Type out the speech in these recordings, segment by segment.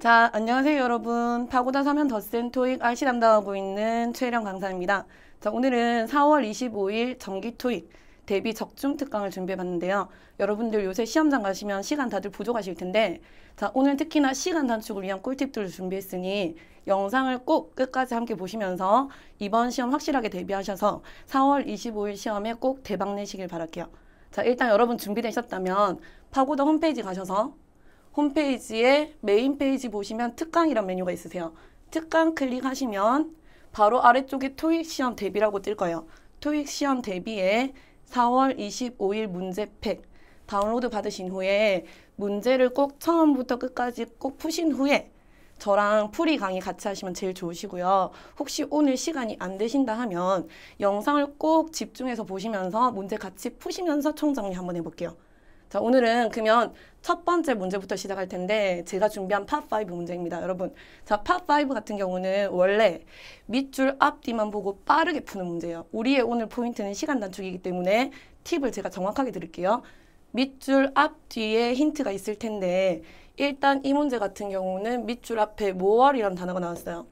자, 안녕하세요 여러분. 파고다 서면 더 센 토익 RC 담당하고 있는 최일영 강사입니다. 자, 오늘은 4월 25일 정기 토익 대비 적중 특강을 준비해봤는데요. 여러분들 요새 시험장 가시면 시간 다들 부족하실 텐데 자, 오늘 특히나 시간 단축을 위한 꿀팁들을 준비했으니 영상을 꼭 끝까지 함께 보시면서 이번 시험 확실하게 대비하셔서 4월 25일 시험에 꼭 대박 내시길 바랄게요. 자, 일단 여러분 준비되셨다면 파고다 홈페이지 가셔서 홈페이지에 메인 페이지 보시면 특강이란 메뉴가 있으세요. 특강 클릭하시면 바로 아래쪽에 토익 시험 대비라고 뜰 거예요. 토익 시험 대비에 4월 25일 문제팩 다운로드 받으신 후에 문제를 꼭 처음부터 끝까지 꼭 푸신 후에 저랑 풀이 강의 같이 하시면 제일 좋으시고요. 혹시 오늘 시간이 안 되신다 하면 영상을 꼭 집중해서 보시면서 문제 같이 푸시면서 총정리 한번 해볼게요. 자, 오늘은 그러면 첫 번째 문제부터 시작할 텐데 제가 준비한 팝5 문제입니다. 여러분, 자, 팝5 같은 경우는 원래 밑줄 앞뒤만 보고 빠르게 푸는 문제예요. 우리의 오늘 포인트는 시간 단축이기 때문에 팁을 제가 정확하게 드릴게요. 밑줄 앞뒤에 힌트가 있을 텐데 일단 이 문제 같은 경우는 밑줄 앞에 모월이라는 단어가 나왔어요.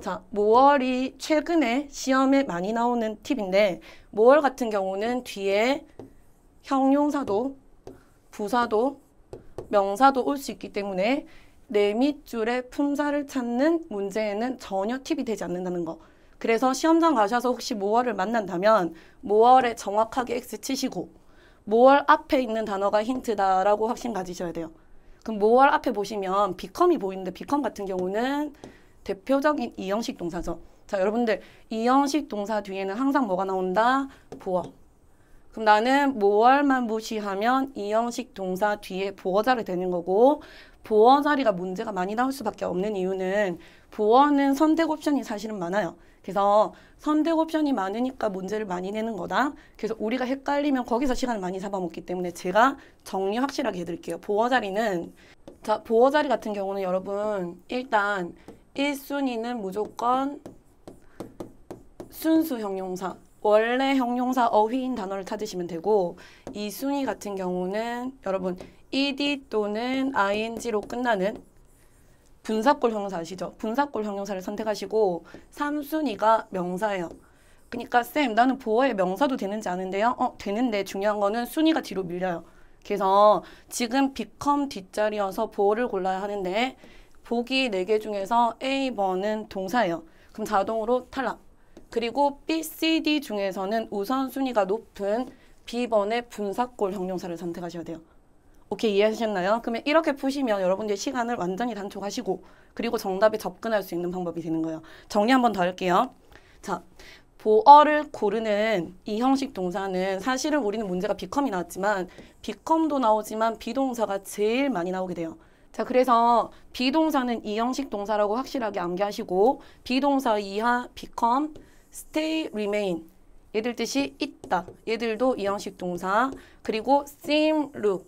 자, 모월이 최근에 시험에 많이 나오는 팁인데 모월 같은 경우는 뒤에 형용사도 부사도 명사도 올 수 있기 때문에 내 밑줄의 품사를 찾는 문제에는 전혀 팁이 되지 않는다는 거. 그래서 시험장 가셔서 혹시 모어를 만난다면 모어에 정확하게 X 치시고 모월 앞에 있는 단어가 힌트다라고 확신 가지셔야 돼요. 그럼 모월 앞에 보시면 비컴이 보이는데 비컴 같은 경우는 대표적인 이형식 동사죠. 자 여러분들 이형식 동사 뒤에는 항상 뭐가 나온다? 보어. 그럼 나는 모월만 뭐 무시하면 이형식 동사 뒤에 보어자를 되는 거고 보어 자리가 문제가 많이 나올 수밖에 없는 이유는 보어는 선택 옵션이 사실은 많아요. 그래서 선택 옵션이 많으니까 문제를 많이 내는 거다. 그래서 우리가 헷갈리면 거기서 시간을 많이 잡아먹기 때문에 제가 정리 확실하게 해드릴게요. 보어 자리는 자 보어 자리 같은 경우는 여러분 일단 1순위는 무조건 순수 형용사 원래 형용사 어휘인 단어를 찾으시면 되고 이 순위 같은 경우는 여러분 ed 또는 ing로 끝나는 분사골 형용사 아시죠? 분사골 형용사를 선택하시고 3순위가 명사예요. 그러니까 쌤 나는 보어의 명사도 되는지 아는데요. 어 되는데 중요한 거는 순위가 뒤로 밀려요. 그래서 지금 become 뒷자리여서 보어를 골라야 하는데 보기 4개 중에서 A번은 동사예요. 그럼 자동으로 탈락. 그리고 B, C, D 중에서는 우선순위가 높은 B번의 분사골 형용사를 선택하셔야 돼요. 오케이 이해하셨나요? 그러면 이렇게 푸시면 여러분들 시간을 완전히 단축하시고 그리고 정답에 접근할 수 있는 방법이 되는 거예요. 정리 한 번 더 할게요. 자, 보어를 고르는 이 형식 동사는 사실은 우리는 문제가 비컴이 나왔지만 비컴도 나오지만 비동사가 제일 많이 나오게 돼요. 자 그래서 비동사는 이 형식 동사라고 확실하게 암기하시고 비동사 이하 비컴 stay, remain 얘들 뜻이 있다. 얘들도 이 형식 동사. 그리고 s e e look,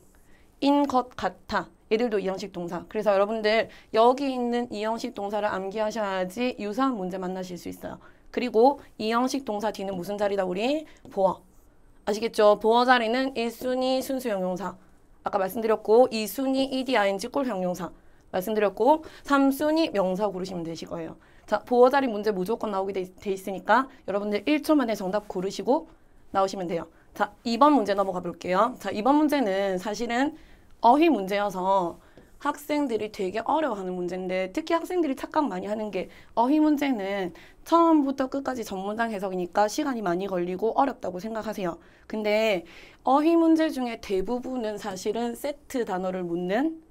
인 것 같아. 얘들도 이 형식 동사. 그래서 여러분들 여기 있는 이 형식 동사를 암기하셔야지 유사한 문제 만나실 수 있어요. 그리고 이 형식 동사 뒤는 무슨 자리다 우리? 보어. 아시겠죠? 보어 자리는 1순위 순수 형용사. 아까 말씀드렸고 2순위 ed, ing, 꼴 형용사. 말씀드렸고 3순위 명사 고르시면 되실 거예요. 자, 보호 자리 문제 무조건 나오게 돼, 돼 있으니까 여러분들 1초 만에 정답 고르시고 나오시면 돼요. 자, 2번 문제 넘어가 볼게요. 자, 2번 문제는 사실은 어휘 문제여서 학생들이 되게 어려워하는 문제인데 특히 학생들이 착각 많이 하는 게 어휘 문제는 처음부터 끝까지 전문장 해석이니까 시간이 많이 걸리고 어렵다고 생각하세요. 근데 어휘 문제 중에 대부분은 사실은 세트 단어를 묻는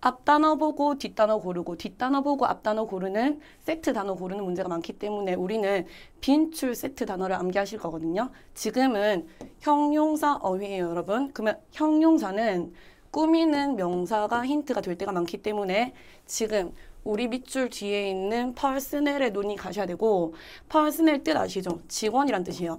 앞단어 보고 뒷단어 고르고 뒷단어 보고 앞단어 고르는 세트 단어 고르는 문제가 많기 때문에 우리는 빈출 세트 단어를 암기하실 거거든요. 지금은 형용사 어휘예요, 여러분. 그러면 형용사는 꾸미는 명사가 힌트가 될 때가 많기 때문에 지금 우리 밑줄 뒤에 있는 퍼스넬의 눈이 가셔야 되고 퍼스넬 뜻 아시죠? 직원이란 뜻이에요.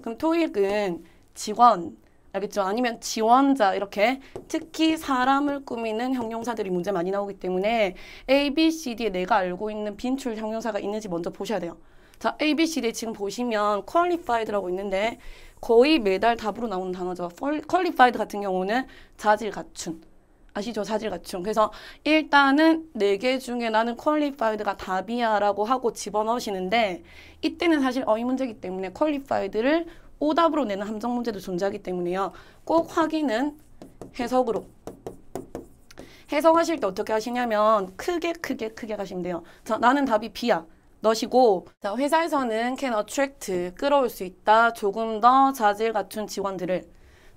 그럼 토익은 직원, 알겠죠? 아니면 지원자 이렇게 특히 사람을 꾸미는 형용사들이 문제 많이 나오기 때문에 A, B, C, D에 내가 알고 있는 빈출 형용사가 있는지 먼저 보셔야 돼요. 자, A, B, C, D 에 지금 보시면 qualified라고 있는데 거의 매달 답으로 나오는 단어죠. qualified 같은 경우는 자질 갖춘. 아시죠? 자질 갖춘. 그래서 일단은 네 개 중에 나는 퀄리파이드가 답이야라고 하고 집어넣으시는데 이때는 사실 어휘 문제이기 때문에 퀄리파이드를 오답으로 내는 함정 문제도 존재하기 때문에요. 꼭 확인은 해석으로. 해석하실 때 어떻게 하시냐면 크게 크게 크게 가시면 돼요. 자, 나는 답이 B야. 너시고 자, 회사에서는 can attract 끌어올 수 있다. 조금 더 자질 갖춘 직원들을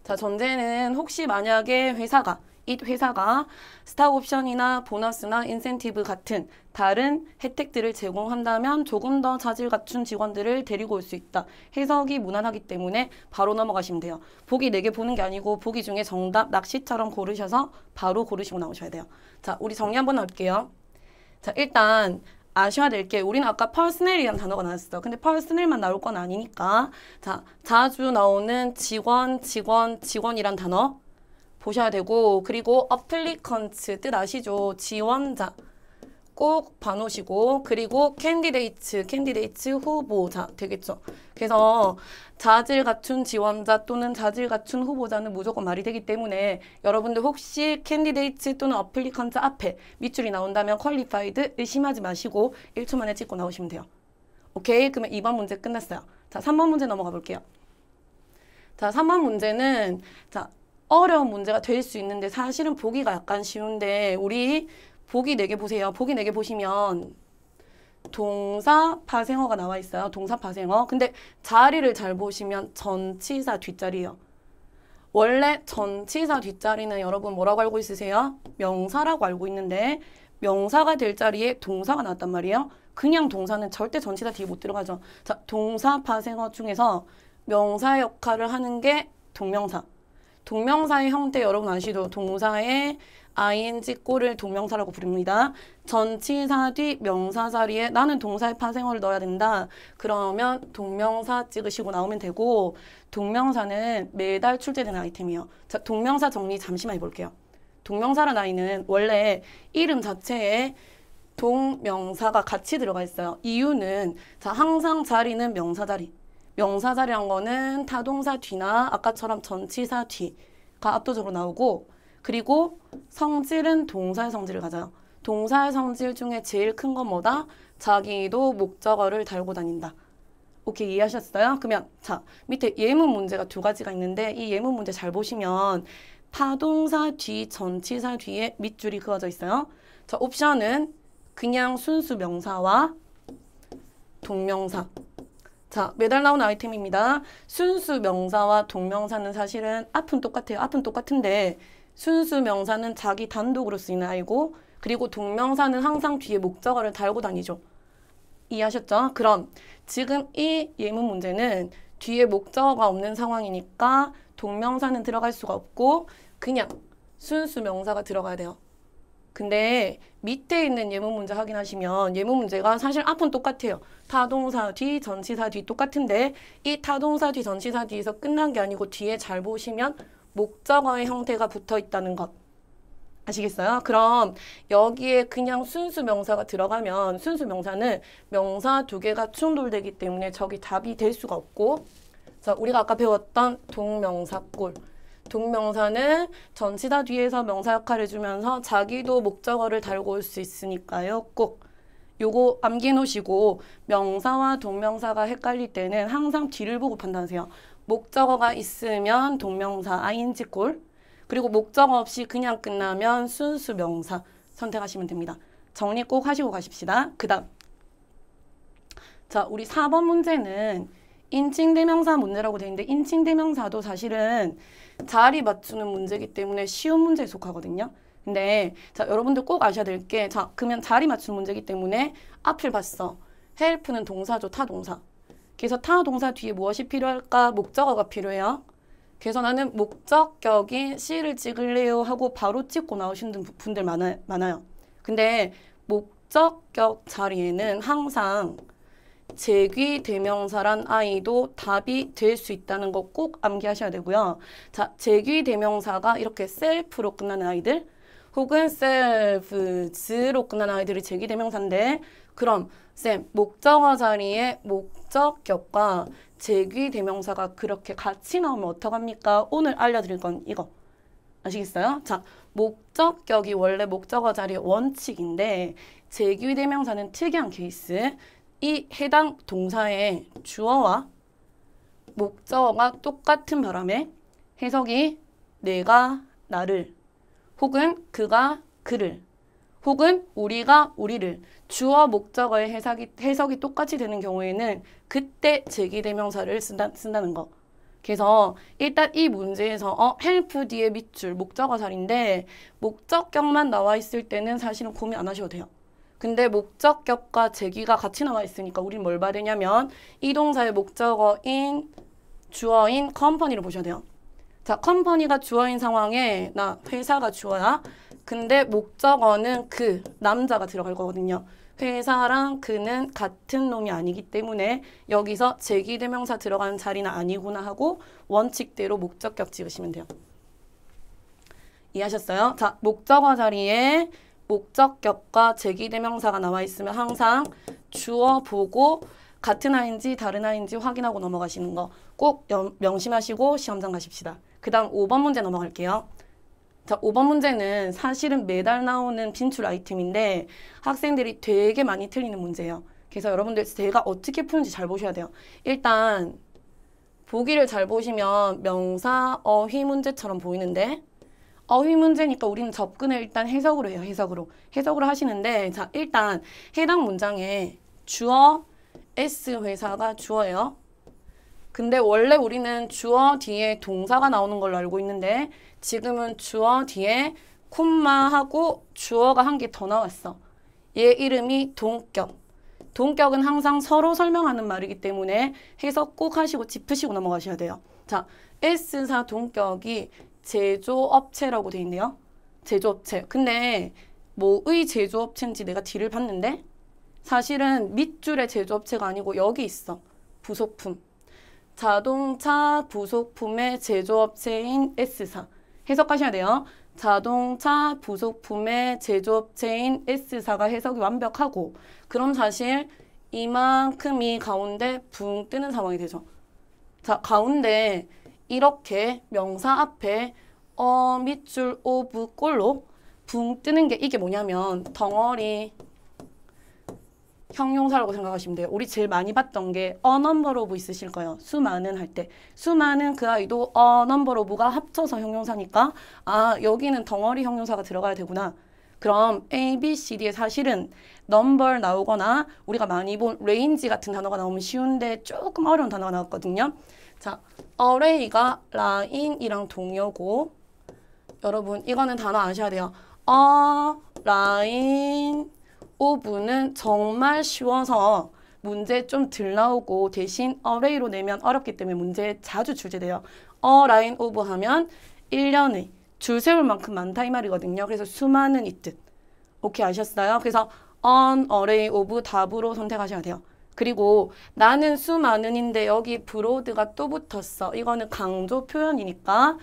자, 전제는 혹시 만약에 회사가 이 회사가 스타 옵션이나 보너스나 인센티브 같은 다른 혜택들을 제공한다면 조금 더 자질 갖춘 직원들을 데리고 올 수 있다. 해석이 무난하기 때문에 바로 넘어가시면 돼요. 보기 4개 보는 게 아니고 보기 중에 정답 낚시처럼 고르셔서 바로 고르시고 나오셔야 돼요. 자, 우리 정리 한번 할게요. 자, 일단 아셔야 될 게 우리는 아까 퍼스넬이라는 단어가 나왔어. 근데 퍼스넬만 나올 건 아니니까 자 자주 나오는 직원, 직원, 직원이란 단어 보셔야 되고 그리고 어플리컨 i 뜻 아시죠? 지원자 꼭 봐놓으시고 그리고 캔디데이트, 캔디데이트 후보자 되겠죠. 그래서 자질 갖춘 지원자 또는 자질 갖춘 후보자는 무조건 말이 되기 때문에 여러분들 혹시 캔디데이트 또는 어플리컨트 앞에 밑줄이 나온다면 퀄리파이드 의심하지 마시고 1초 만에 찍고 나오시면 돼요. 오케이? 그러면 2번 문제 끝났어요. 자, 3번 문제 넘어가 볼게요. 자, 3번 문제는 자, 어려운 문제가 될 수 있는데 사실은 보기가 약간 쉬운데 우리 보기 네 개 보세요. 보기 네 개 보시면 동사 파생어가 나와 있어요. 동사 파생어. 근데 자리를 잘 보시면 전치사 뒷자리예요. 원래 전치사 뒷자리는 여러분 뭐라고 알고 있으세요? 명사라고 알고 있는데 명사가 될 자리에 동사가 나왔단 말이에요. 그냥 동사는 절대 전치사 뒤에 못 들어가죠. 자, 동사 파생어 중에서 명사 역할을 하는 게 동명사. 동명사의 형태 여러분 아시죠? 동사의 ing 꼴을 동명사라고 부릅니다. 전치사 뒤 명사 자리에 나는 동사의 파생어를 넣어야 된다. 그러면 동명사 찍으시고 나오면 되고 동명사는 매달 출제되는 아이템이에요. 자, 동명사 정리 잠시만 해볼게요. 동명사란 아이는 원래 이름 자체에 동명사가 같이 들어가 있어요. 이유는 자 항상 자리는 명사 자리, 명사 자리한 거는 타동사 뒤나 아까처럼 전치사 뒤가 압도적으로 나오고 그리고 성질은 동사의 성질을 가져요. 동사의 성질 중에 제일 큰 건 뭐다? 자기도 목적어를 달고 다닌다. 오케이 이해하셨어요? 그러면 자 밑에 예문 문제가 두 가지가 있는데 이 예문 문제 잘 보시면 타동사뒤 전치사 뒤에 밑줄이 그어져 있어요. 자 옵션은 그냥 순수 명사와 동명사 자, 매달 나온 아이템입니다. 순수 명사와 동명사는 사실은 앞은 똑같아요. 앞은 똑같은데 순수 명사는 자기 단독으로 쓰이는 아이고 그리고 동명사는 항상 뒤에 목적어를 달고 다니죠. 이해하셨죠? 그럼 지금 이 예문 문제는 뒤에 목적어가 없는 상황이니까 동명사는 들어갈 수가 없고 그냥 순수 명사가 들어가야 돼요. 근데 밑에 있는 예문 문제 확인하시면 예문 문제가 사실 앞은 똑같아요. 타동사 뒤, 전치사 뒤 똑같은데 이 타동사 뒤, 전치사 뒤에서 끝난 게 아니고 뒤에 잘 보시면 목적어의 형태가 붙어 있다는 것. 아시겠어요? 그럼 여기에 그냥 순수 명사가 들어가면 순수 명사는 명사 두 개가 충돌되기 때문에 저기 답이 될 수가 없고 그 우리가 아까 배웠던 동명사꼴 동명사는 전치사 뒤에서 명사 역할을 주면서 자기도 목적어를 달고 올 수 있으니까요. 꼭 요거 암기해 놓으시고 명사와 동명사가 헷갈릴 때는 항상 뒤를 보고 판단하세요. 목적어가 있으면 동명사 ing 콜 그리고 목적어 없이 그냥 끝나면 순수 명사 선택하시면 됩니다. 정리 꼭 하시고 가십시다. 그 다음 자 우리 4번 문제는 인칭대명사 문제라고 되어 있는데 인칭대명사도 사실은 자리 맞추는 문제이기 때문에 쉬운 문제에 속하거든요. 근데 자 여러분들 꼭 아셔야 될 게자 그러면 자리 맞추는 문제이기 때문에 앞을 봤어. 헬프는 동사죠. 타동사. 그래서 타동사 뒤에 무엇이 필요할까? 목적어가 필요해요. 그래서 나는 목적격인 C를 찍을래요 하고 바로 찍고 나오시는 분들 많아, 많아요. 근데 목적격 자리에는 항상 제귀 대명사란 아이도 답이 될 수 있다는 거 꼭 암기하셔야 되고요. 자, 제귀 대명사가 이렇게 셀프로 끝나는 아이들 혹은 s e l 로 끝나는 아이들이 제귀 대명사인데 그럼 쌤 목적어 자리에 목적격과 제귀 대명사가 그렇게 같이 나오면 어떡합니까? 오늘 알려드릴 건 이거 아시겠어요? 자, 목적격이 원래 목적어 자리의 원칙인데 제귀 대명사는 특이한 케이스 이 해당 동사의 주어와 목적어가 똑같은 바람에 해석이 내가 나를 혹은 그가 그를 혹은 우리가 우리를 주어 목적어의 해석이, 해석이 똑같이 되는 경우에는 그때 제기대명사를 쓴다, 쓴다는 거. 그래서 일단 이 문제에서 어, 헬프 뒤에 밑줄 목적어자리인데 목적격만 나와 있을 때는 사실은 고민 안 하셔도 돼요. 근데 목적 격과 제기가 같이 나와 있으니까 우린 뭘 봐야 되냐면이 동사의 목적어인 주어인 컴퍼니를 보셔야 돼요. 자, 컴퍼니가 주어인 상황에 나 회사가 주어야 근데 목적어는 그 남자가 들어갈 거거든요. 회사랑 그는 같은 놈이 아니기 때문에 여기서 제기대명사 들어가는 자리는 아니구나 하고 원칙대로 목적격 찍으시면 돼요. 이해하셨어요? 자, 목적어 자리에 목적격과 제기대명사가 나와 있으면 항상 주어 보고 같은 아인지 다른 아인지 확인하고 넘어가시는 거 꼭 명심하시고 시험장 가십시다. 그 다음 5번 문제 넘어갈게요. 자, 5번 문제는 사실은 매달 나오는 빈출 아이템인데 학생들이 되게 많이 틀리는 문제예요. 그래서 여러분들 제가 어떻게 푸는지 잘 보셔야 돼요. 일단 보기를 잘 보시면 명사 어휘 문제처럼 보이는데 어휘 문제니까 우리는 접근을 일단 해석으로 해요. 해석으로. 해석으로 하시는데 자 일단 해당 문장에 주어 S 회사가 주어예요. 근데 원래 우리는 주어 뒤에 동사가 나오는 걸로 알고 있는데 지금은 주어 뒤에 콤마하고 주어가 한 개 더 나왔어. 얘 이름이 동격. 동격은 항상 서로 설명하는 말이기 때문에 해석 꼭 하시고 짚으시고 넘어가셔야 돼요. 자, S사 동격이 제조업체라고 돼 있네요. 제조업체. 근데 뭐의 제조업체인지 내가 뒤를 봤는데 사실은 밑줄의 제조업체가 아니고 여기 있어. 부속품. 자동차 부속품의 제조업체인 S사. 해석하셔야 돼요. 자동차 부속품의 제조업체인 S사가 해석이 완벽하고 그럼 사실 이만큼이 가운데 붕 뜨는 상황이 되죠. 자, 가운데 이렇게 명사 앞에 어 밑줄 오브 꼴로 붕 뜨는 게 이게 뭐냐면 덩어리 형용사라고 생각하시면 돼요. 우리 제일 많이 봤던 게 a 어, number of 있으실 거예요. 수많은 할 때. 수많은 그 아이도 a 어, number of가 합쳐서 형용사니까 아 여기는 덩어리 형용사가 들어가야 되구나. 그럼 A, B, C, D에 사실은 number 나오거나 우리가 많이 본 range 같은 단어가 나오면 쉬운데 조금 어려운 단어가 나왔거든요. 자, array가 라인이랑 동요고 여러분 이거는 단어 아셔야 돼요. 어, 라인, 오브는 정말 쉬워서 문제 좀 덜 나오고 대신 어레이로 내면 어렵기 때문에 문제 자주 출제돼요. 어 라인 오브 하면 1년에 줄 세울 만큼 많다 이 말이거든요. 그래서 수많은 이 뜻. 오케이 아셨어요? 그래서 on, array, of 답으로 선택하셔야 돼요. 그리고 나는 수많은인데 여기 브로드가 또 붙었어. 이거는 강조 표현이니까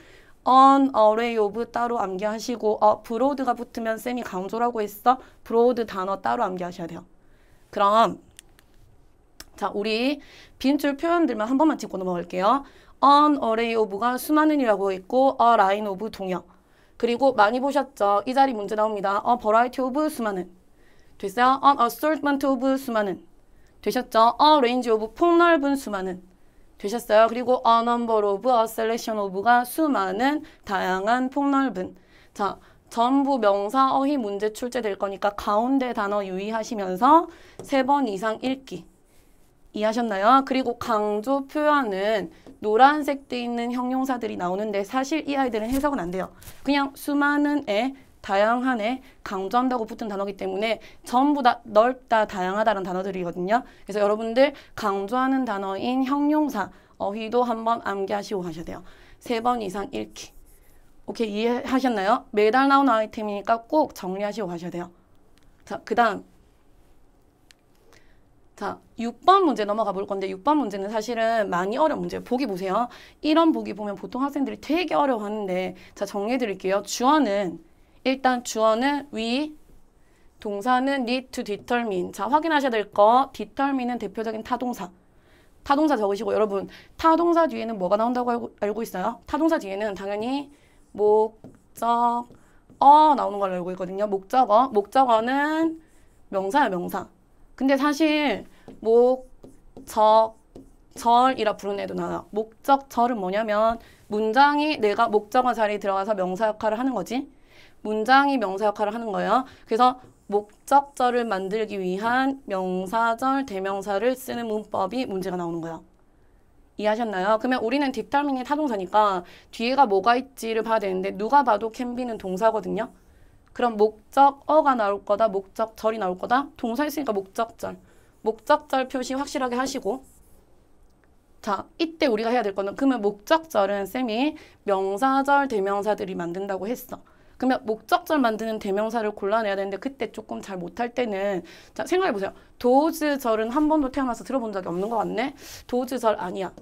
on, array of 따로 암기하시고 어, 브로드가 붙으면 쌤이 강조라고 했어. 브로드 단어 따로 암기하셔야 돼요. 그럼 자 우리 빈줄 표현들만 한 번만 짚고 넘어갈게요. on, array of가 수많은이라고 했고 a line of 동역 그리고 많이 보셨죠? 이 자리 문제 나옵니다. a 어, variety of 수많은 됐어요? an 어, assortment of 수많은 되셨죠? 어 레인지 오브 폭넓은 수많은 되셨어요? 그리고 a 어, number of, a 어, selection of가 수많은 다양한 폭넓은 자 전부 명사 어휘 문제 출제될 거니까 가운데 단어 유의하시면서 세 번 이상 읽기 이해하셨나요? 그리고 강조 표현은 노란색 돼 있는 형용사들이 나오는데 사실 이 아이들은 해석은 안 돼요. 그냥 수많은 애 다양한에 강조한다고 붙은 단어기 이 때문에 전부 다 넓다, 다양하다는 단어들이거든요. 그래서 여러분들 강조하는 단어인 형용사, 어휘도 한번 암기하시고 하셔야 돼요. 세 번 이상 읽기. 오케이, 이해하셨나요? 매달 나오는 아이템이니까 꼭 정리하시고 하셔야 돼요. 자, 그 다음. 자, 6번 문제 넘어가 볼 건데 6번 문제는 사실은 많이 어려운 문제예요. 보기 보세요. 이런 보기 보면 보통 학생들이 되게 어려워하는데 자, 정리해 드릴게요. 주어는 일단 주어는 위, 동사는 need to determine. 자, 확인하셔야 될 거. determine은 대표적인 타동사. 타동사 적으시고 여러분 타동사 뒤에는 뭐가 나온다고 알고, 알고 있어요? 타동사 뒤에는 당연히 목적, 어 나오는 걸 알고 있거든요. 목적어. 목적어는 명사야 명사. 근데 사실 목적, 절이라 부르는 애도 나와요. 목적, 절은 뭐냐면 문장이 내가 목적어 자리에 들어가서 명사 역할을 하는 거지. 문장이 명사 역할을 하는 거예요. 그래서 목적절을 만들기 위한 명사절, 대명사를 쓰는 문법이 문제가 나오는 거예요. 이해하셨나요? 그러면 우리는 디타민이 타동사니까 뒤에가 뭐가 있지를 봐야 되는데 누가 봐도 캔비는 동사거든요. 그럼 목적어가 나올 거다, 목적절이 나올 거다. 동사 있으니까 목적절. 목적절 표시 확실하게 하시고 자, 이때 우리가 해야 될 거는 그러면 목적절은 쌤이 명사절, 대명사들이 만든다고 했어. 그러면 목적절 만드는 대명사를 골라내야 되는데 그때 조금 잘 못할 때는 자 생각해 보세요. 도즈절은 한 번도 태어나서 들어본 적이 없는 것 같네. 도즈절 아니야.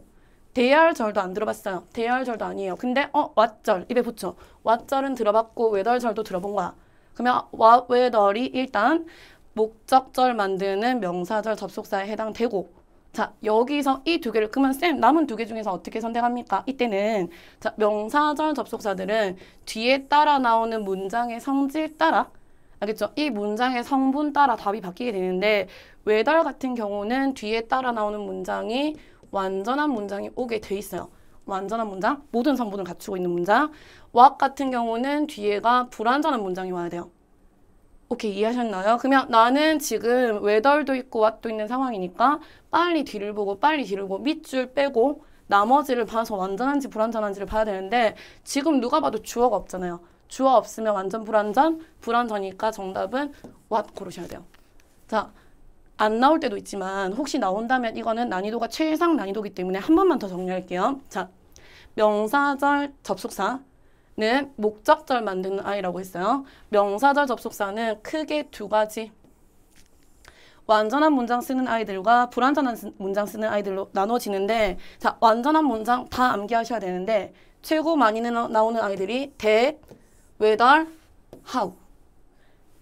대열절도 안 들어봤어요. 대열절도 아니에요. 근데 어 왓절 입에 붙여. 왓절은 들어봤고 외덜절도 들어본 거야. 그러면 와 외덜이 일단 목적절 만드는 명사절 접속사에 해당되고 자, 여기서 이 두 개를 그면쌤 남은 두 개 중에서 어떻게 선택합니까? 이때는 자, 명사절 접속사들은 뒤에 따라 나오는 문장의 성질 따라 알겠죠? 이 문장의 성분 따라 답이 바뀌게 되는데 외달 같은 경우는 뒤에 따라 나오는 문장이 완전한 문장이 오게 돼 있어요. 완전한 문장, 모든 성분을 갖추고 있는 문장. 왁 같은 경우는 뒤에가 불완전한 문장이 와야 돼요. 오케이 이해하셨나요? 그면 나는 지금 외덜도 있고 왓도 있는 상황이니까 빨리 뒤를 보고 빨리 뒤를 보고 밑줄 빼고 나머지를 봐서 완전한지 불완전한지를 봐야 되는데 지금 누가 봐도 주어가 없잖아요. 주어 없으면 완전 불완전, 불완전이니까 정답은 왓 고르셔야 돼요. 자, 안 나올 때도 있지만 혹시 나온다면 이거는 난이도가 최상 난이도기 때문에 한 번만 더 정리할게요. 자, 명사절 접속사 는 목적절 만드는 아이라고 했어요. 명사절 접속사는 크게 두 가지 완전한 문장 쓰는 아이들과 불완전한 문장 쓰는 아이들로 나눠지는데 자 완전한 문장 다 암기하셔야 되는데 최고 많이 나오는 아이들이 that, whether, how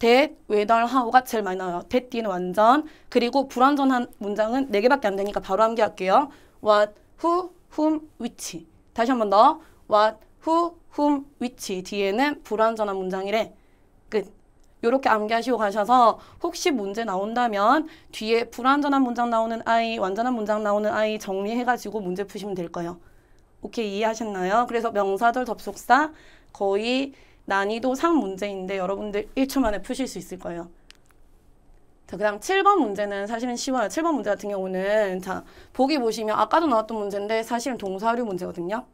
that, whether, how가 제일 많이 나와요. that 뒤는 완전 그리고 불완전한 문장은 4개밖에 안 되니까 바로 암기할게요. what, who, whom, which 다시 한 번 더 what, who, whom, which 뒤에는 불완전한 문장이래. 끝. 요렇게 암기하시고 가셔서 혹시 문제 나온다면 뒤에 불완전한 문장 나오는 아이, 완전한 문장 나오는 아이 정리해가지고 문제 푸시면 될 거예요. 오케이 이해하셨나요? 그래서 명사절 접속사 거의 난이도 상 문제인데 여러분들 1초 만에 푸실 수 있을 거예요. 자, 그 다음 7번 문제는 사실은 쉬워요. 7번 문제 같은 경우는 자 보기 보시면 아까도 나왔던 문제인데 사실은 동사류 문제거든요.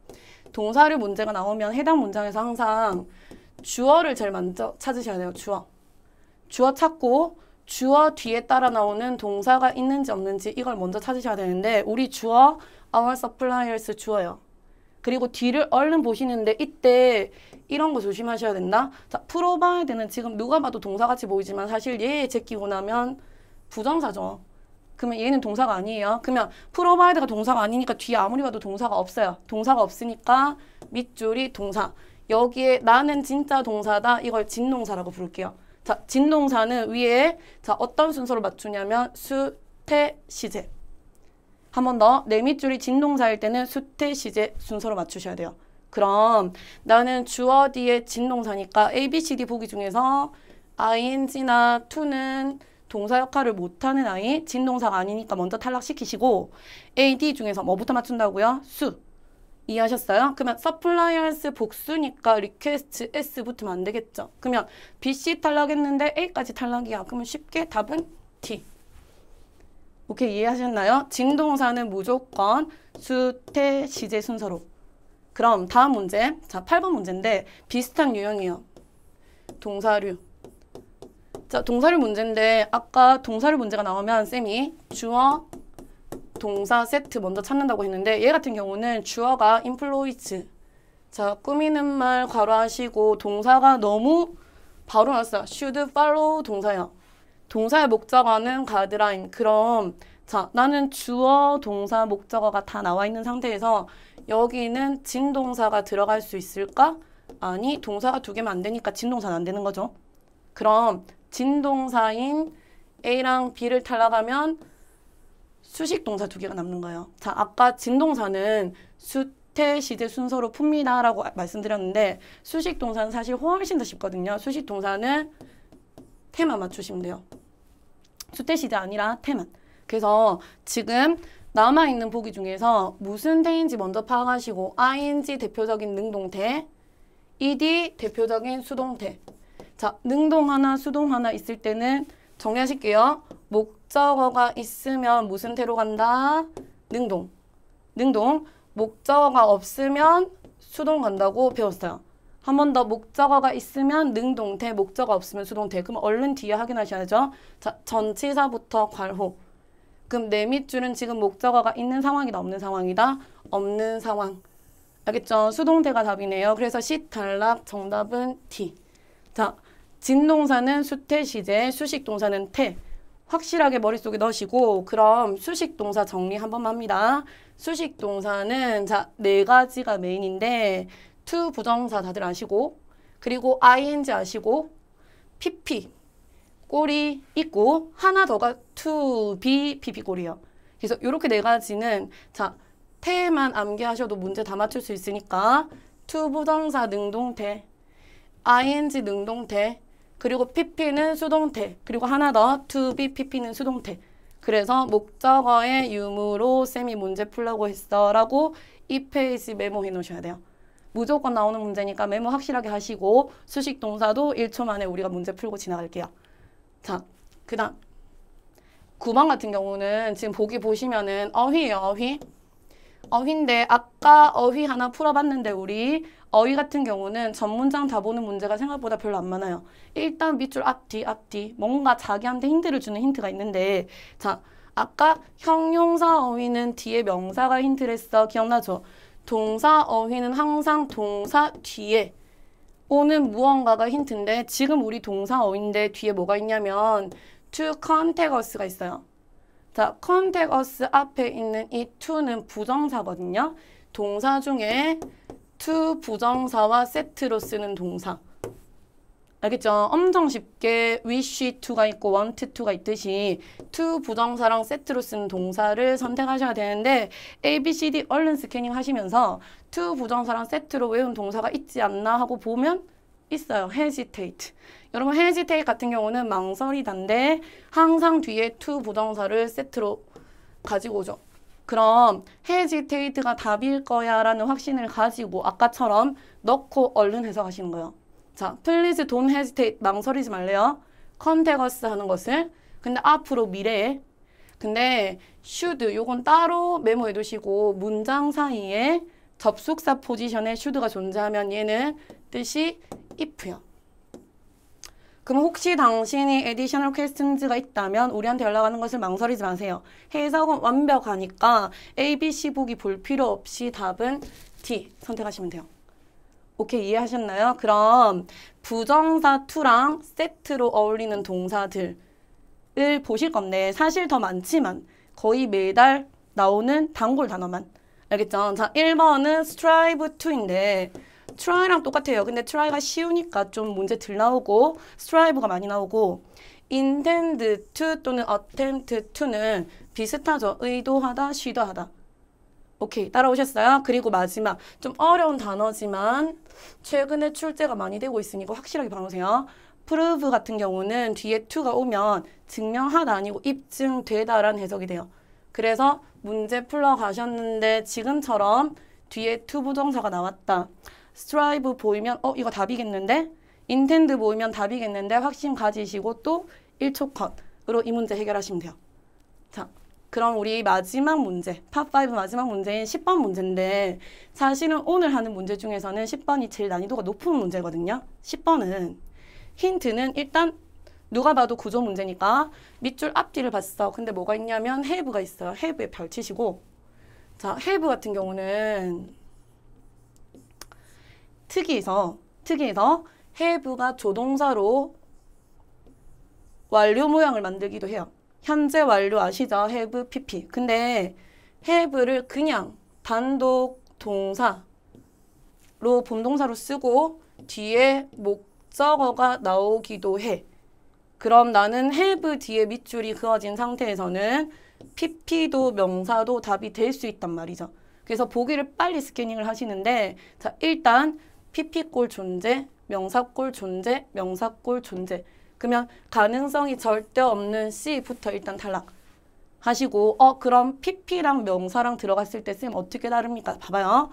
동사를 문제가 나오면 해당 문장에서 항상 주어를 제일 먼저 찾으셔야 돼요. 주어. 주어 찾고 주어 뒤에 따라 나오는 동사가 있는지 없는지 이걸 먼저 찾으셔야 되는데 우리 주어 our suppliers 주어요. 그리고 뒤를 얼른 보시는데 이때 이런 거 조심하셔야 된다. 자, 프로바이드는 지금 누가 봐도 동사같이 보이지만 사실 얘 제끼고 나면 부정사죠. 그러면 얘는 동사가 아니에요. 그러면 프로바이드가 동사가 아니니까 뒤에 아무리 봐도 동사가 없어요. 동사가 없으니까 밑줄이 동사. 여기에 나는 진짜 동사다. 이걸 진동사라고 부를게요. 자, 진동사는 위에 자 어떤 순서로 맞추냐면 수태 시제. 한 번 더. 내 밑줄이 진동사일 때는 수태 시제 순서로 맞추셔야 돼요. 그럼 나는 주어 뒤에 진동사니까 A, B, C, D 보기 중에서 ing나 to는 동사 역할을 못하는 아이 진동사가 아니니까 먼저 탈락시키시고 AD 중에서 뭐부터 맞춘다고요? 수 이해하셨어요? 그러면 서플라이언스 복수니까 리퀘스트 S부터면 안 되겠죠. 그러면 BC 탈락했는데 A까지 탈락이야. 그러면 쉽게 답은 T. 오케이 이해하셨나요? 진동사는 무조건 수태 시제 순서로. 그럼 다음 문제. 자, 8번 문제인데 비슷한 유형이에요. 동사류. 자, 동사를 문제인데 아까 동사를 문제가 나오면 쌤이 주어, 동사 세트 먼저 찾는다고 했는데 얘 같은 경우는 주어가 employs 자, 꾸미는 말 괄호 하시고 동사가 너무 바로 나왔어요. should follow 동사야. 동사의 목적어는 가드라인. 그럼 자, 나는 주어, 동사, 목적어가 다 나와 있는 상태에서 여기는 진동사가 들어갈 수 있을까? 아니, 동사가 두 개면 안 되니까 진동사는 안 되는 거죠. 그럼 진동사인 A랑 B를 탈락하면 수식 동사 두 개가 남는 거예요. 자, 아까 진동사는 수태 시제 순서로 풉니다라고 말씀드렸는데 수식 동사는 사실 훨씬 더 쉽거든요. 수식 동사는 테만 맞추시면 돼요. 수태 시제 아니라 테만. 그래서 지금 남아있는 보기 중에서 무슨 태인지 먼저 파악하시고 ing 대표적인 능동태, ed 대표적인 수동태 자, 능동 하나, 수동 하나 있을 때는 정리하실게요. 목적어가 있으면 무슨 태로 간다? 능동. 능동. 목적어가 없으면 수동 간다고 배웠어요. 한 번 더 목적어가 있으면 능동태, 목적어 없으면 수동태. 그럼 얼른 뒤에 확인하셔야죠. 자, 전치사부터 괄호. 그럼 내 밑줄은 지금 목적어가 있는 상황이다, 없는 상황이다? 없는 상황. 알겠죠? 수동태가 답이네요. 그래서 C 탈락, 정답은 D. 자, 진동사는 수태 시제, 수식 동사는 태. 확실하게 머릿속에 넣으시고 그럼 수식 동사 정리 한 번만 합니다. 수식 동사는 자, 네 가지가 메인인데 to 부정사 다들 아시고 그리고 ing 아시고 pp 꼬리 있고 하나 더가 to be pp 꼬리요. 그래서 이렇게 네 가지는 자, 태만 암기하셔도 문제 다 맞출 수 있으니까 to 부정사 능동태 ing 능동태 그리고 pp는 수동태. 그리고 하나 더 to be pp는 수동태. 그래서 목적어의 유무로 쌤이 문제 풀라고 했어라고 이 페이지 메모해 놓으셔야 돼요. 무조건 나오는 문제니까 메모 확실하게 하시고 수식 동사도 1초 만에 우리가 문제 풀고 지나갈게요. 자, 그 다음 9번 같은 경우는 지금 보기 보시면은 어휘예요, 어휘. 어휘인데 아까 어휘 하나 풀어봤는데 우리 어휘 같은 경우는 전문장 다 보는 문제가 생각보다 별로 안 많아요. 일단 밑줄 앞뒤 앞뒤 뭔가 자기한테 힌트를 주는 힌트가 있는데 자 아까 형용사 어휘는 뒤에 명사가 힌트를 했어. 기억나죠? 동사 어휘는 항상 동사 뒤에 오는 무언가가 힌트인데 지금 우리 동사 어휘인데 뒤에 뭐가 있냐면 to contact us가 있어요. 자, contact us 앞에 있는 이 to는 부정사거든요. 동사 중에 to 부정사와 세트로 쓰는 동사. 알겠죠? 엄청 쉽게 wish to가 있고 want to가 있듯이 to 부정사랑 세트로 쓴 동사를 선택하셔야 되는데 A, B, C, D 얼른 스캐닝 하시면서 to 부정사랑 세트로 외운 동사가 있지 않나 하고 보면 있어요. hesitate. 여러분 hesitate 같은 경우는 망설이단데 항상 뒤에 to 부정사를 세트로 가지고 오죠. 그럼 헤지테이트가 답일 거야 라는 확신을 가지고 아까처럼 넣고 얼른 해석하시는 거예요. 자, please don't hesitate 망설이지 말래요. 컨테거스 하는 것을 근데 앞으로 미래에 근데 should 요건 따로 메모해 두시고 문장 사이에 접속사 포지션에 should가 존재하면 얘는 뜻이 if요. 그럼 혹시 당신이 에디셔널 퀘스천즈가 있다면 우리한테 연락하는 것을 망설이지 마세요. 해석은 완벽하니까 A, B, C 보기 볼 필요 없이 답은 D 선택하시면 돼요. 오케이 이해하셨나요? 그럼 부정사 투랑 세트로 어울리는 동사들을 보실 건데 사실 더 많지만 거의 매달 나오는 단골 단어만 알겠죠? 자 1번은 strive to인데 try랑 똑같아요. 근데 try가 쉬우니까 좀 문제 들 나오고 strive가 많이 나오고 intend to 또는 attempt to는 비슷하죠. 의도하다, 시도하다. 오케이, 따라오셨어요? 그리고 마지막, 좀 어려운 단어지만 최근에 출제가 많이 되고 있으니까 확실하게 봐놓으세요. prove 같은 경우는 뒤에 to가 오면 증명하다 아니고 입증되다라는 해석이 돼요. 그래서 문제 풀러 가셨는데 지금처럼 뒤에 to 부정사가 나왔다. strive 보이면 어 이거 답이겠는데 intend 보이면 답이겠는데 확신 가지시고 또 1초 컷으로 이 문제 해결하시면 돼요. 자, 그럼 우리 마지막 문제, 팝5 마지막 문제인 10번 문제인데 사실은 오늘 하는 문제 중에서는 10번이 제일 난이도가 높은 문제거든요. 10번은 힌트는 일단 누가 봐도 구조 문제니까 밑줄 앞뒤를 봤어. 근데 뭐가 있냐면 have가 있어요. have에 별치시고 자, have 같은 경우는 특이서, 특이서 해부가 조동사로 완료 모양을 만들기도 해요. 현재 완료 아시죠? 해부 pp. 근데 해부를 그냥 단독 동사로 본동사로 쓰고 뒤에 목적어가 나오기도 해. 그럼 나는 have 뒤에 밑줄이 그어진 상태에서는 pp도 명사도 답이 될 수 있단 말이죠. 그래서 보기를 빨리 스캐닝을 하시는데 자 일단 PP골 존재, 명사골 존재, 명사골 존재. 그러면 가능성이 절대 없는 C부터 일단 탈락. 하시고 어 그럼 PP랑 명사랑 들어갔을 때쓰 어떻게 다릅니까? 봐봐요.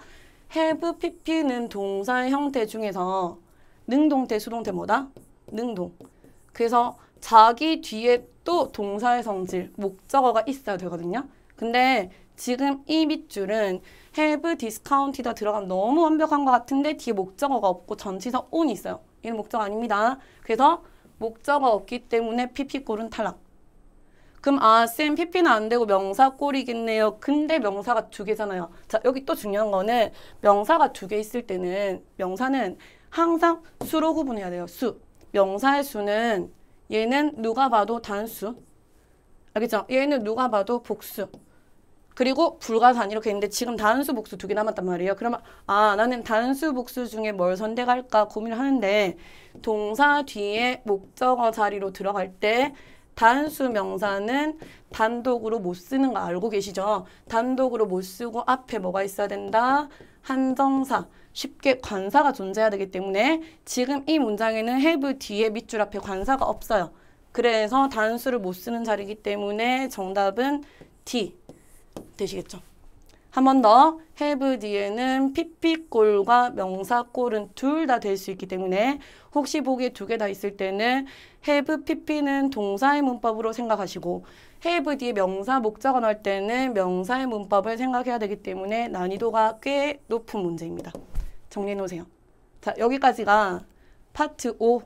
have PP는 동사 형태 중에서 능동태, 수동태 뭐다? 능동. 그래서 자기 뒤에 또 동사의 성질, 목적어가 있어야 되거든요. 근데 지금 이 밑줄은 have discounted가 들어간 너무 완벽한 것 같은데 뒤에 목적어가 없고 전치사 on이 있어요. 얘는 목적 아닙니다. 그래서 목적어 없기 때문에 PP꼴은 탈락. 그럼 아, 쌤 PP는 안 되고 명사꼴이겠네요. 근데 명사가 두 개잖아요. 자, 여기 또 중요한 거는 명사가 두 개 있을 때는 명사는 항상 수로 구분해야 돼요. 수. 명사의 수는 얘는 누가 봐도 단수. 알겠죠? 얘는 누가 봐도 복수. 그리고 불가산 이렇게 있는데 지금 단수 복수 두 개 남았단 말이에요. 그러면 아 나는 단수 복수 중에 뭘 선택할까 고민을 하는데 동사 뒤에 목적어 자리로 들어갈 때 단수 명사는 단독으로 못 쓰는 거 알고 계시죠? 단독으로 못 쓰고 앞에 뭐가 있어야 된다? 한정사. 쉽게 관사가 존재해야 되기 때문에 지금 이 문장에는 have 뒤에 밑줄 앞에 관사가 없어요. 그래서 단수를 못 쓰는 자리이기 때문에 정답은 D. 되시겠죠? 한 번더 have 뒤에는 PP꼴과 명사꼴은 둘 다 될 수 있기 때문에 혹시 보기에 두 개 다 있을 때는 have, PP는 동사의 문법으로 생각하시고 have 뒤에 명사 목자가 넣을 때는 명사의 문법을 생각해야 되기 때문에 난이도가 꽤 높은 문제입니다. 정리해 놓으세요. 자, 여기까지가 파트 5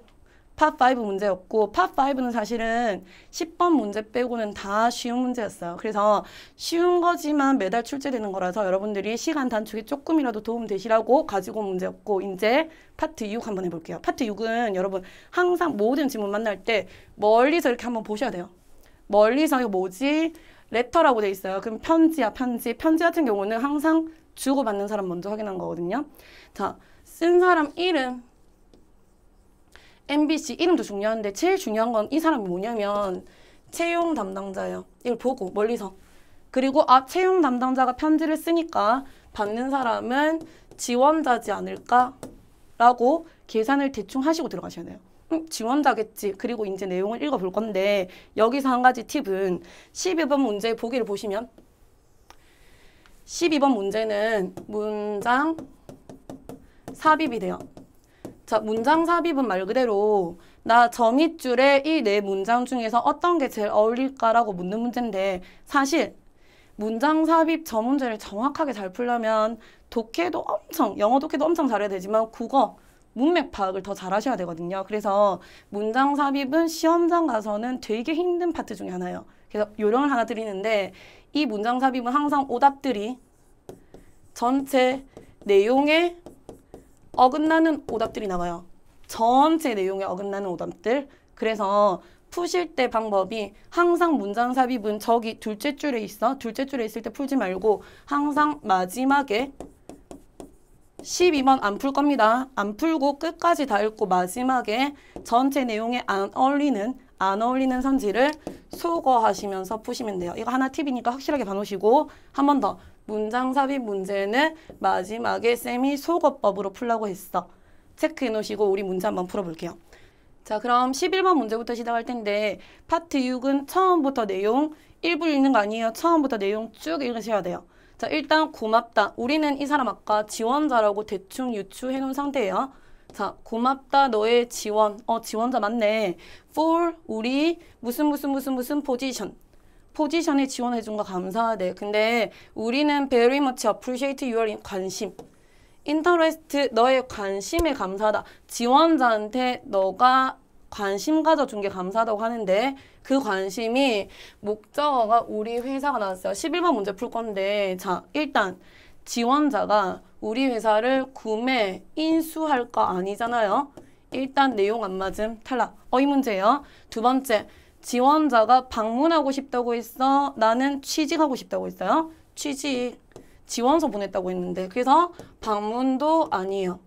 팝5 문제였고 팝5는 사실은 10번 문제 빼고는 다 쉬운 문제였어요. 그래서 쉬운 거지만 매달 출제되는 거라서 여러분들이 시간 단축에 조금이라도 도움 되시라고 가지고 문제였고 이제 파트 6 한번 해볼게요. 파트 6은 여러분 항상 모든 질문 만날 때 멀리서 이렇게 한번 보셔야 돼요. 멀리서 이거 뭐지? 레터라고 돼 있어요. 그럼 편지야 편지. 편지 같은 경우는 항상 주고받는 사람 먼저 확인한 거거든요. 자, 쓴 사람 이름 MBC 이름도 중요한데 제일 중요한 건 이 사람이 뭐냐면 채용 담당자예요. 이걸 보고 멀리서. 그리고 아 채용 담당자가 편지를 쓰니까 받는 사람은 지원자지 않을까라고 계산을 대충 하시고 들어가셔야 돼요. 음, 지원자겠지. 그리고 이제 내용을 읽어볼 건데 여기서 한 가지 팁은 12번 문제 보기를 보시면 12번 문제는 문장 삽입이 돼요. 자, 문장 삽입은 말 그대로 나 점잇줄에 이 네 문장 중에서 어떤 게 제일 어울릴까라고 묻는 문제인데 사실 문장 삽입 저 문제를 정확하게 잘 풀려면 독해도 엄청 영어 독해도 엄청 잘해야 되지만 국어 문맥 파악을 더 잘하셔야 되거든요. 그래서 문장 삽입은 시험장 가서는 되게 힘든 파트 중에 하나예요. 그래서 요령을 하나 드리는데 이 문장 삽입은 항상 오답들이 전체 내용의 어긋나는 오답들이 나와요. 전체 내용에 어긋나는 오답들. 그래서 푸실 때 방법이 항상 문장 삽입은 저기 둘째 줄에 있어. 둘째 줄에 있을 때 풀지 말고 항상 마지막에 12번 안 풀 겁니다. 안 풀고 끝까지 다 읽고 마지막에 전체 내용에 안 어울리는 안 어울리는 선지를 소거하시면서 푸시면 돼요. 이거 하나 팁이니까 확실하게 봐놓으시고 한 번 더. 문장 삽입 문제는 마지막에 쌤이 소거법으로 풀라고 했어. 체크해 놓으시고 우리 문제 한 번 풀어볼게요. 자 그럼 11번 문제부터 시작할 텐데 파트 6은 처음부터 내용 일부 읽는 거 아니에요. 처음부터 내용 쭉 읽으셔야 돼요. 자 일단 고맙다. 우리는 이 사람 아까 지원자라고 대충 유추해 놓은 상태예요. 자, 고맙다 너의 지원. 어, 지원자 맞네. for 우리 무슨 무슨 무슨 무슨 포지션. 포지션에 지원해준 거 감사하대. 근데 우리는 very much appreciate your 관심. 인터레스트 너의 관심에 감사하다. 지원자한테 너가 관심 가져준 게 감사하다고 하는데 그 관심이 목적어가 우리 회사가 나왔어요. 11번 문제 풀 건데 자 일단 지원자가 우리 회사를 구매 인수할 거 아니잖아요. 일단 내용 안 맞음 탈락. 어이 문제예요. 두 번째 지원자가 방문하고 싶다고 했어. 나는 취직하고 싶다고 했어요. 취직. 지원서 보냈다고 했는데 그래서 방문도 아니에요.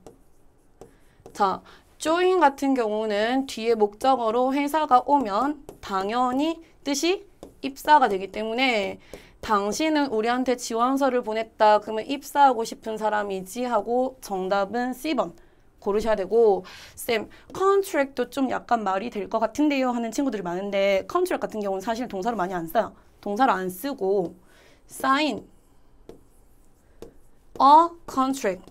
자, 조인 같은 경우는 뒤에 목적어로 회사가 오면 당연히 뜻이 입사가 되기 때문에 당신은 우리한테 지원서를 보냈다. 그러면 입사하고 싶은 사람이지 하고 정답은 C번. 고르셔야 되고 쌤 컨트랙도 좀 약간 말이 될 것 같은데요 하는 친구들이 많은데 컨트랙 같은 경우는 사실 동사를 많이 안 써요. 동사를 안 쓰고 sign a contract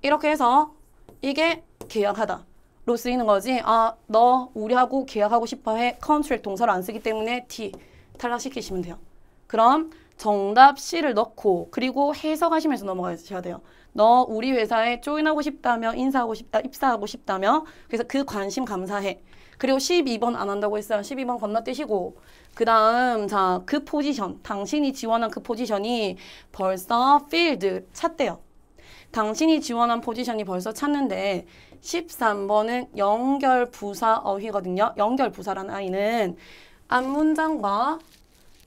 이렇게 해서 이게 계약하다 로 쓰이는 거지 아 너 우리하고 계약하고 싶어해 contract 동사를 안 쓰기 때문에 T 탈락시키시면 돼요. 그럼 정답 C를 넣고 그리고 해석하시면서 넘어가셔야 돼요. 너 우리 회사에 조인하고 싶다며 인사하고 싶다 입사하고 싶다며 그래서 그 관심 감사해. 그리고 12번 안 한다고 했어요. 12번 건너뛰시고 그 다음 자그 포지션 당신이 지원한 그 포지션이 벌써 필드 찾대요 당신이 지원한 포지션이 벌써 찾는데 13번은 연결 부사 어휘거든요. 연결 부사라는 아이는 앞문장과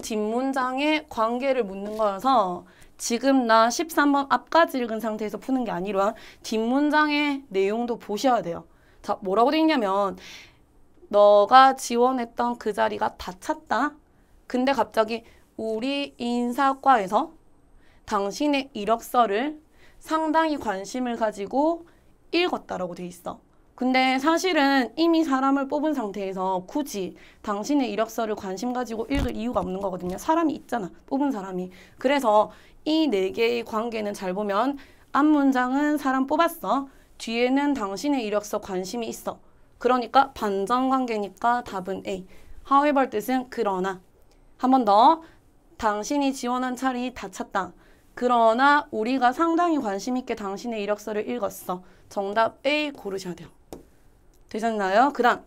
뒷문장의 관계를 묻는 거여서 지금 나 13번 앞까지 읽은 상태에서 푸는 게 아니라 뒷문장의 내용도 보셔야 돼요. 자, 뭐라고 돼 있냐면 너가 지원했던 그 자리가 다 찼다. 근데 갑자기 우리 인사과에서 당신의 이력서를 상당히 관심을 가지고 읽었다라고 돼 있어. 근데 사실은 이미 사람을 뽑은 상태에서 굳이 당신의 이력서를 관심 가지고 읽을 이유가 없는 거거든요. 사람이 있잖아. 뽑은 사람이. 그래서 이 네 개의 관계는 잘 보면 앞 문장은 사람 뽑았어. 뒤에는 당신의 이력서 관심이 있어. 그러니까 반전 관계니까 답은 A. however 뜻은 그러나. 한 번 더. 당신이 지원한 차리 다 찼다. 그러나 우리가 상당히 관심 있게 당신의 이력서를 읽었어. 정답 A 고르셔야 돼요. 되셨나요? 그 다음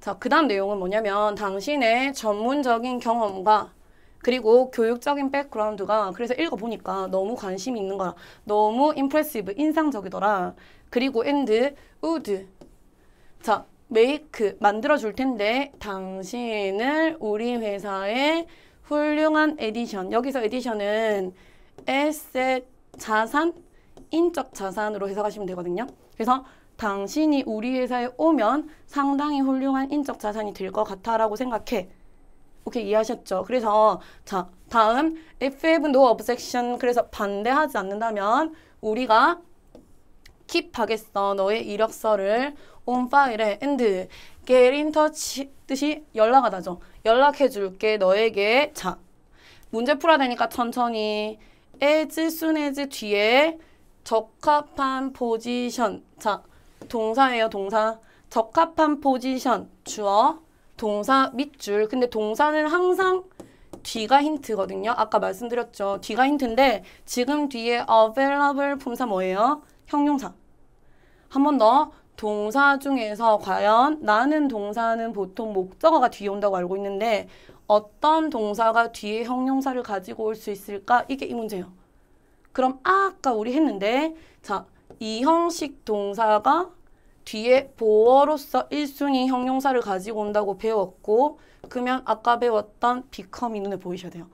자, 그 다음 내용은 뭐냐면 당신의 전문적인 경험과 그리고 교육적인 백그라운드가 그래서 읽어보니까 너무 관심이 있는 거라 너무 임프레시브 인상적이더라 그리고 앤드 우드 자 메이크 만들어 줄 텐데 당신을 우리 회사의 훌륭한 에디션 여기서 에디션은 에셋 자산 인적 자산으로 해석하시면 되거든요 그래서 당신이 우리 회사에 오면 상당히 훌륭한 인적 자산이 될 것 같아라고 생각해. 오케이 이해하셨죠? 그래서 자 다음 if have no objection 그래서 반대하지 않는다면 우리가 keep 하겠어 너의 이력서를 on file에 and get in touch 뜻이 연락하다죠 연락해 줄게 너에게 자 문제 풀어야 되니까 천천히 as soon as 뒤에 적합한 포지션 자 동사예요, 동사. 적합한 포지션, 주어, 동사 밑줄. 근데 동사는 항상 뒤가 힌트거든요. 아까 말씀드렸죠. 뒤가 힌트인데 지금 뒤에 available 품사 뭐예요? 형용사. 한 번 더. 동사 중에서 과연 나는 동사는 보통 목적어가 뒤에 온다고 알고 있는데 어떤 동사가 뒤에 형용사를 가지고 올 수 있을까? 이게 이 문제예요. 그럼 아까 우리 했는데 자이 형식 동사가 뒤에 보어로서 1순위 형용사를 가지고 온다고 배웠고 그러면 아까 배웠던 become이 눈에 보이셔야 돼요.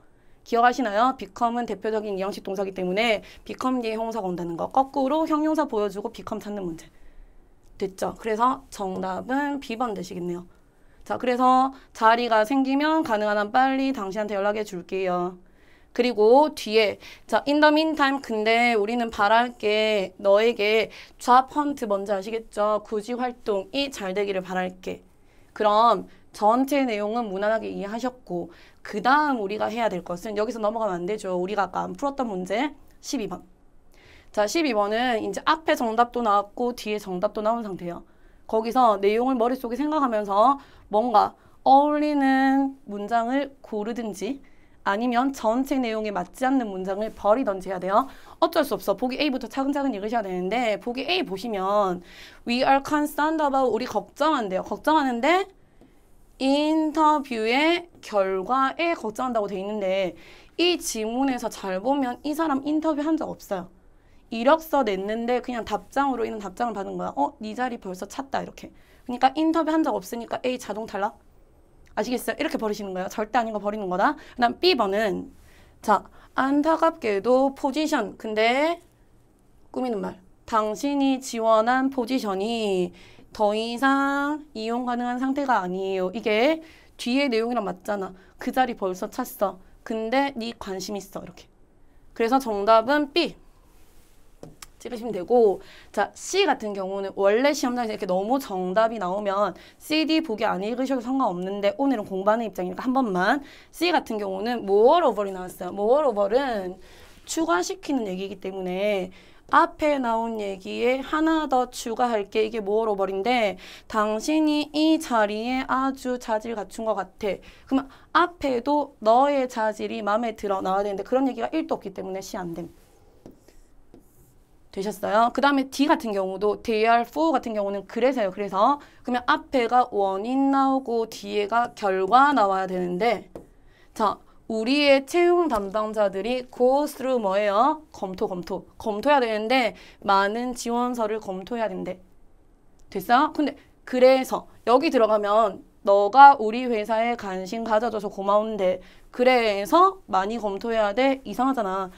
기억하시나요? become은 대표적인 이 형식 동사기 때문에 become 뒤에 형용사가 온다는 거. 거꾸로 형용사 보여주고 become 찾는 문제. 됐죠? 그래서 정답은 B번 되시겠네요. 자, 그래서 자리가 생기면 가능한 한 빨리 당신한테 연락해 줄게요. 그리고 뒤에 자 in the meantime 근데 우리는 바랄 게 너에게 잡 헌트 뭔지 아시겠죠? 구직 활동이 잘 되기를 바랄게. 그럼 전체 내용은 무난하게 이해하셨고 그 다음 우리가 해야 될 것은 여기서 넘어가면 안 되죠. 우리가 아까 안 풀었던 문제 12번. 자 12번은 이제 앞에 정답도 나왔고 뒤에 정답도 나온 상태예요. 거기서 내용을 머릿속에 생각하면서 뭔가 어울리는 문장을 고르든지 아니면 전체 내용에 맞지 않는 문장을 버리던지 해야 돼요. 어쩔 수 없어. 보기 A부터 차근차근 읽으셔야 되는데 보기 A 보시면 We are concerned about 우리 걱정한대요. 걱정하는데 인터뷰의 결과에 걱정한다고 돼 있는데 이 지문에서 잘 보면 이 사람 인터뷰한 적 없어요. 이력서 냈는데 그냥 답장으로 있는 답장을 받은 거야. 어? 네 자리 벌써 찼다 이렇게. 그러니까 인터뷰 한 적 없으니까 A 자동 탈락. 아시겠어요? 이렇게 버리시는 거예요. 절대 아닌 거 버리는 거다. 그 다음 B번은 자 안타깝게도 포지션 근데 꾸미는 말 당신이 지원한 포지션이 더 이상 이용 가능한 상태가 아니에요. 이게 뒤에 내용이랑 맞잖아. 그 자리 벌써 찼어. 근데 네 관심 있어. 이렇게. 그래서 정답은 B. 찍으시면 되고 자 C 같은 경우는 원래 시험장에서 이렇게 너무 정답이 나오면 C, D 보기 안 읽으셔도 상관없는데 오늘은 공부하는 입장이니까 한 번만 C 같은 경우는 모어로벌이 나왔어요. 모어로벌은 추가시키는 얘기이기 때문에 앞에 나온 얘기에 하나 더 추가할게 이게 모어로벌인데 당신이 이 자리에 아주 자질 갖춘 것 같아 그러면 앞에도 너의 자질이 마음에 들어 나와야 되는데 그런 얘기가 일도 없기 때문에 시안 됩니다. 되셨어요. 그 다음에 D 같은 경우도 DR4 같은 경우는 그래서요. 그래서 그러면 앞에가 원인 나오고 뒤에가 결과 나와야 되는데 자 우리의 채용 담당자들이 go through 뭐예요? 검토 검토 검토해야 되는데 많은 지원서를 검토해야 된대 됐어? 근데 그래서 여기 들어가면 너가 우리 회사에 관심 가져줘서 고마운데 그래서 많이 검토해야 돼 이상하잖아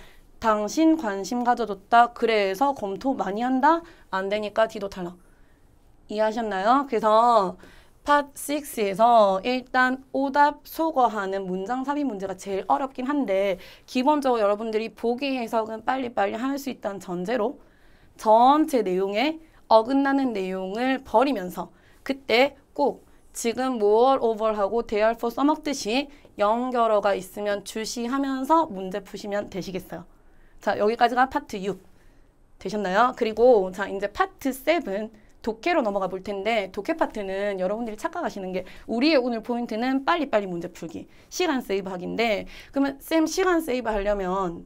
당신 관심 가져줬다. 그래서 검토 많이 한다. 안 되니까 뒤도 탈락. 이해하셨나요? 그래서 팟 6에서 일단 오답 소거하는 문장 삽입 문제가 제일 어렵긴 한데 기본적으로 여러분들이 보기 해석은 빨리빨리 할 수 있다는 전제로 전체 내용에 어긋나는 내용을 버리면서 그때 꼭 지금 more over하고 대열 포 써먹듯이 연결어가 있으면 주시하면서 문제 푸시면 되시겠어요. 자, 여기까지가 파트 6 되셨나요? 그리고 자, 이제 파트 7 독해로 넘어가 볼 텐데 독해 파트는 여러분들이 착각하시는 게 우리의 오늘 포인트는 빨리빨리 문제 풀기, 시간 세이브 하기인데 그러면 쌤 시간 세이브 하려면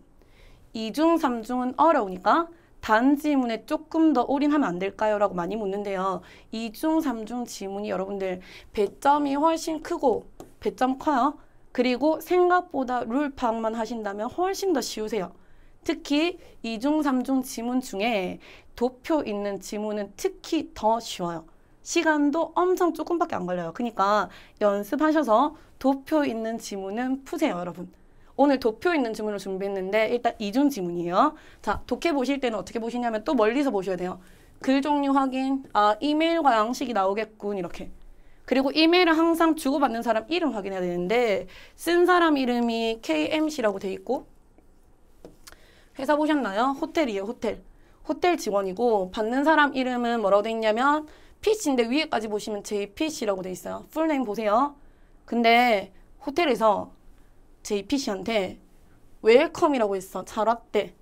2중3중은 어려우니까 단 지문에 조금 더 올인하면 안 될까요? 라고 많이 묻는데요. 2중3중 지문이 여러분들 배점이 훨씬 크고 배점 커요. 그리고 생각보다 룰 파악만 하신다면 훨씬 더 쉬우세요. 특히 2중3중 지문 중에 도표 있는 지문은 특히 더 쉬워요. 시간도 엄청 조금밖에 안 걸려요. 그러니까 연습하셔서 도표 있는 지문은 푸세요, 여러분. 오늘 도표 있는 지문을 준비했는데 일단 2중 지문이에요. 자, 독해 보실 때는 어떻게 보시냐면 또 멀리서 보셔야 돼요. 글 종류 확인, 아, 이메일과 양식이 나오겠군, 이렇게. 그리고 이메일을 항상 주고받는 사람 이름 확인해야 되는데 쓴 사람 이름이 KMC라고 돼 있고 회사 보셨나요? 호텔이에요, 호텔. 호텔 직원이고 받는 사람 이름은 뭐라고 돼 있냐면 피 c 인데 위에까지 보시면 JPC라고 돼 있어요. 풀네임 보세요. 근데 호텔에서 JPC한테 웰컴이라고 했어. 잘 왔대.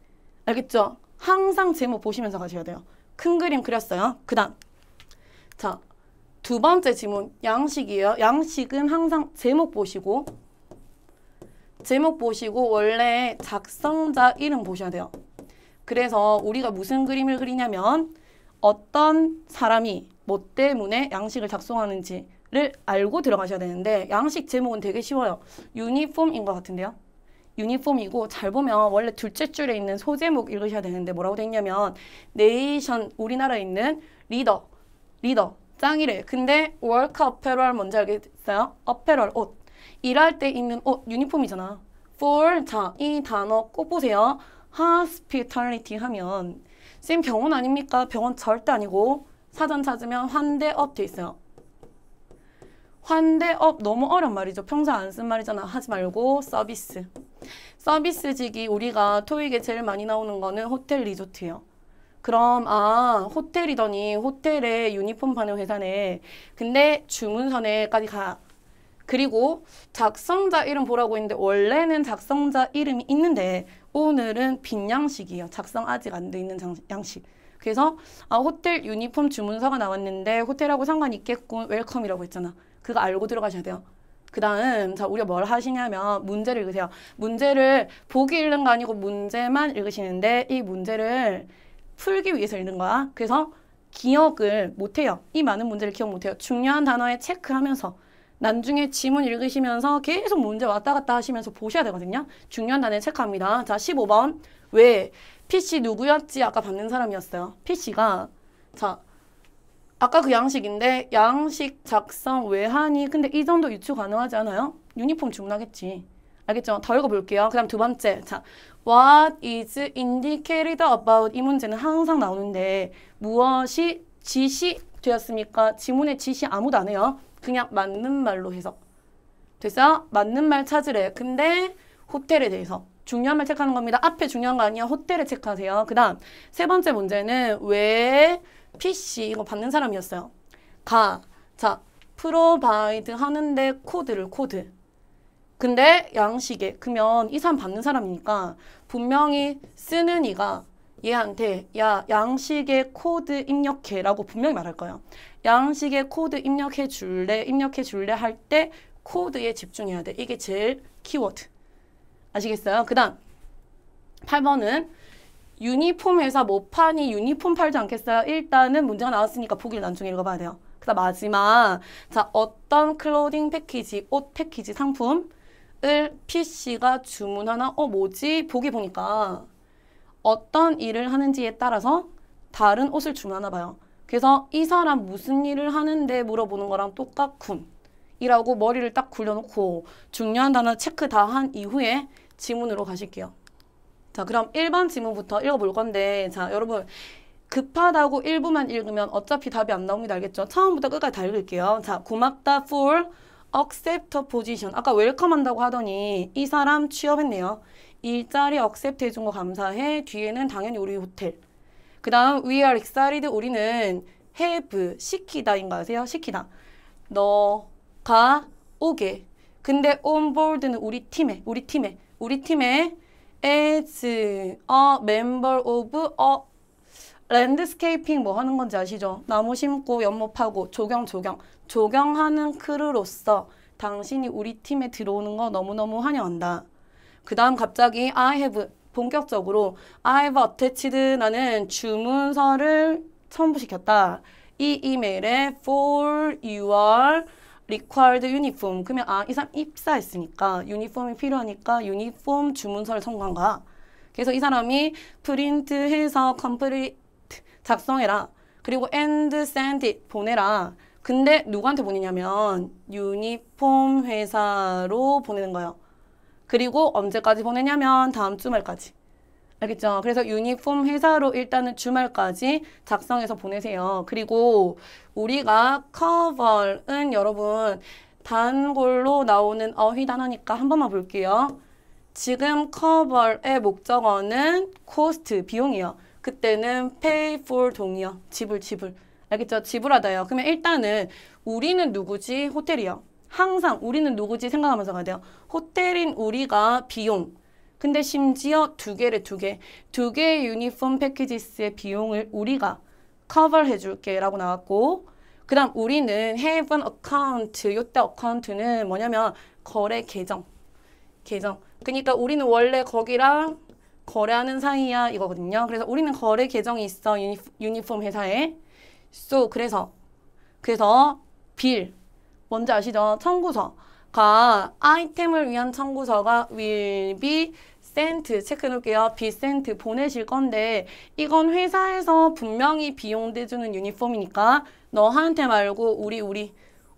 알겠죠? 항상 제목 보시면서 가셔야 돼요. 큰 그림 그렸어요. 그 다음. 자, 두 번째 질문. 양식이에요. 양식은 항상 제목 보시고 제목 보시고 원래 작성자 이름 보셔야 돼요. 그래서 우리가 무슨 그림을 그리냐면 어떤 사람이 뭐 때문에 양식을 작성하는지를 알고 들어가셔야 되는데 양식 제목은 되게 쉬워요. 유니폼인 것 같은데요. 유니폼이고 잘 보면 원래 둘째 줄에 있는 소제목 읽으셔야 되는데 뭐라고 되있냐면 네이션 우리나라에 있는 리더 리더 짱이래 근데 월카 어페럴 뭔지 알겠어요? 어페럴 옷 일할 때 입는 옷 유니폼이잖아. for 자이 단어 꼭 보세요. hospitality 하면 쌤 병원 아닙니까? 병원 절대 아니고 사전 찾으면 환대업 돼 있어요. 환대업 너무 어려운 말이죠. 평소 안쓴 말이잖아. 하지 말고 서비스. 서비스직이 우리가 토익에 제일 많이 나오는 거는 호텔 리조트예요. 그럼 아 호텔이더니 호텔에 유니폼 파는 회사네. 근데 주문선에까지 가. 그리고 작성자 이름 보라고 했는데 원래는 작성자 이름이 있는데 오늘은 빈 양식이에요. 작성 아직 안 돼 있는 양식. 그래서 아 호텔 유니폼 주문서가 나왔는데 호텔하고 상관 있겠군 웰컴이라고 했잖아. 그거 알고 들어가셔야 돼요. 그 다음 자 우리가 뭘 하시냐면 문제를 읽으세요. 문제를 보기 읽는 거 아니고 문제만 읽으시는데 이 문제를 풀기 위해서 읽는 거야. 그래서 기억을 못해요. 이 많은 문제를 기억 못해요. 중요한 단어에 체크하면서 난중에 지문 읽으시면서 계속 문제 왔다 갔다 하시면서 보셔야 되거든요. 중요한 단어 체크합니다. 자, 15번. 왜? P씨 누구였지? 아까 받는 사람이었어요. P씨가. 자, 아까 그 양식인데 양식 작성 외환이 근데 이 정도 유추 가능하지 않아요? 유니폼 주문하겠지. 알겠죠? 더 읽어볼게요. 그 다음 두 번째. 자, What is indicated about 이 문제는 항상 나오는데 무엇이 지시 되었습니까? 지문에 지시 아무도 안 해요. 그냥 맞는 말로 해석. 됐어? 맞는 말 찾으래. 근데 호텔에 대해서. 중요한 말 체크하는 겁니다. 앞에 중요한 거 아니야. 호텔에 체크하세요. 그 다음 세 번째 문제는 왜 PC 이거 받는 사람이었어요. 가. 자, 프로바이드 하는데 코드를 코드. 근데 양식에 그러면 이 사람 받는 사람이니까 분명히 쓰는 이가 얘한테 야 양식의 코드 입력해라고 분명히 말할 거예요. 양식에 코드 입력해 줄래 입력해 줄래 할 때 코드에 집중해야 돼. 이게 제일 키워드. 아시겠어요? 그 다음 8번은 유니폼 회사 모판이 유니폼 팔지 않겠어요? 일단은 문제가 나왔으니까 보기를 나중에 읽어봐야 돼요. 그 다음 마지막 자 어떤 클로딩 패키지, 옷 패키지, 상품 을 PC가 주문하나 어 뭐지? 보기 보니까 어떤 일을 하는지에 따라서 다른 옷을 주문하나 봐요. 그래서 이 사람 무슨 일을 하는데 물어보는 거랑 똑같군. 이라고 머리를 딱 굴려놓고 중요한 단어 체크 다 한 이후에 지문으로 가실게요. 자 그럼 1번 지문부터 읽어볼 건데 자 여러분 급하다고 일부만 읽으면 어차피 답이 안 나옵니다. 알겠죠? 처음부터 끝까지 다 읽을게요. 자 고맙다 for accept position 아까 웰컴 한다고 하더니 이 사람 취업했네요. 일자리 accept 해준 거 감사해. 뒤에는 당연히 우리 호텔 그 다음 we are excited 우리는 have 시키다인 가 아세요? 시키다 너가 오게 근데 on board는 우리 팀에 우리 팀에 우리 팀에 as a member of a 랜드스케이핑 뭐 하는 건지 아시죠? 나무 심고 연못 파고 조경 조경 조경하는 크루로서 당신이 우리 팀에 들어오는 거 너무너무 환영한다. 그 다음 갑자기 I have 본격적으로 I've attached라는 주문서를 첨부시켰다. 이 이메일에 for your required uniform 그러면 아이 사람 입사했으니까 유니폼이 필요하니까 유니폼 주문서를 첨부한 거야. 그래서 이 사람이 프린트해서 컴플리트 작성해라. 그리고 and send it 보내라. 근데 누구한테 보내냐면 유니폼 회사로 보내는 거예요. 그리고 언제까지 보내냐면 다음 주말까지. 알겠죠? 그래서 유니폼 회사로 일단은 주말까지 작성해서 보내세요. 그리고 우리가 커버는 여러분 단골로 나오는 어휘 단어니까 한 번만 볼게요. 지금 커버의 목적어는 코스트, 비용이요. 그때는 pay for 동이요 지불, 지불. 알겠죠? 지불하다요. 그러면 일단은 우리는 누구지? 호텔이요. 항상 우리는 누구지 생각하면서 가야 돼요. 호텔인 우리가 비용 근데 심지어 두 개를 두 개, 두 개의 유니폼 패키지스의 비용을 우리가 커버를 해줄게 라고 나왔고 그 다음 우리는 해븐 어카운트, 요때 어카운트는 뭐냐면 거래 계정, 계정 그니까 우리는 원래 거기랑 거래하는 사이야 이거거든요. 그래서 우리는 거래 계정이 있어 유니, 유니폼 회사에 so 그래서 그래서 빌 뭔지 아시죠? 청구서 가 아이템을 위한 청구서가 will be sent 체크 해 놓을게요. be sent 보내실 건데 이건 회사에서 분명히 비용 대주는 유니폼이니까 너한테 말고 우리 우리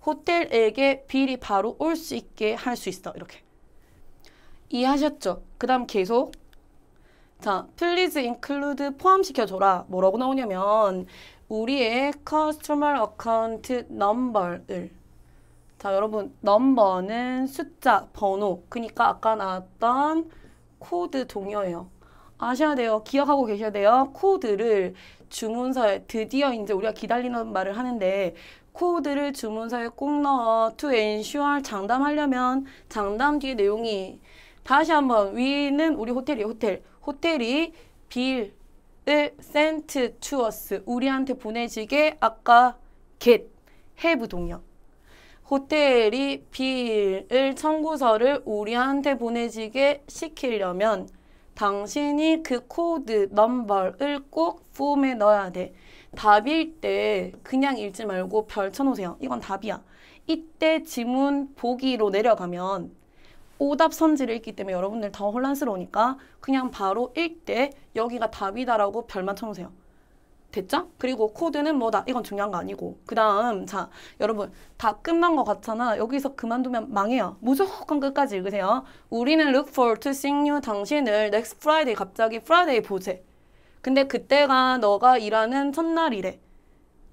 호텔에게 빌이 바로 올 수 있게 할 수 있어. 이렇게. 이해하셨죠? 그 다음 계속 자, please include 포함시켜줘라. 뭐라고 나오냐면 우리의 customer account number을 자, 여러분, 넘버는 숫자, 번호. 그니까 아까 나왔던 코드 동요예요. 아셔야 돼요. 기억하고 계셔야 돼요. 코드를 주문서에 드디어 이제 우리가 기다리는 말을 하는데 코드를 주문서에 꼭 넣어 to ensure 장담하려면 장담 뒤에 내용이 다시 한번 위는 우리 호텔이 호텔 호텔이 빌을 sent to us 우리한테 보내지게 아까 get have 동요 호텔이 비일 청구서를 우리한테 보내지게 시키려면 당신이 그 코드 넘버를 꼭 폼에 넣어야 돼. 답일 때 그냥 읽지 말고 별 쳐놓으세요. 이건 답이야. 이때 지문 보기로 내려가면 오답 선지를 읽기 때문에 여러분들 더 혼란스러우니까 그냥 바로 읽 때 여기가 답이다라고 별만 쳐놓으세요. 됐죠? 그리고 코드는 뭐다. 이건 중요한 거 아니고. 그 다음, 자, 여러분, 다 끝난 것 같잖아. 여기서 그만두면 망해요. 무조건 끝까지 읽으세요. 우리는 look for to seeing you, 당신을 next Friday, 갑자기 Friday 보세 근데 그때가 너가 일하는 첫날이래.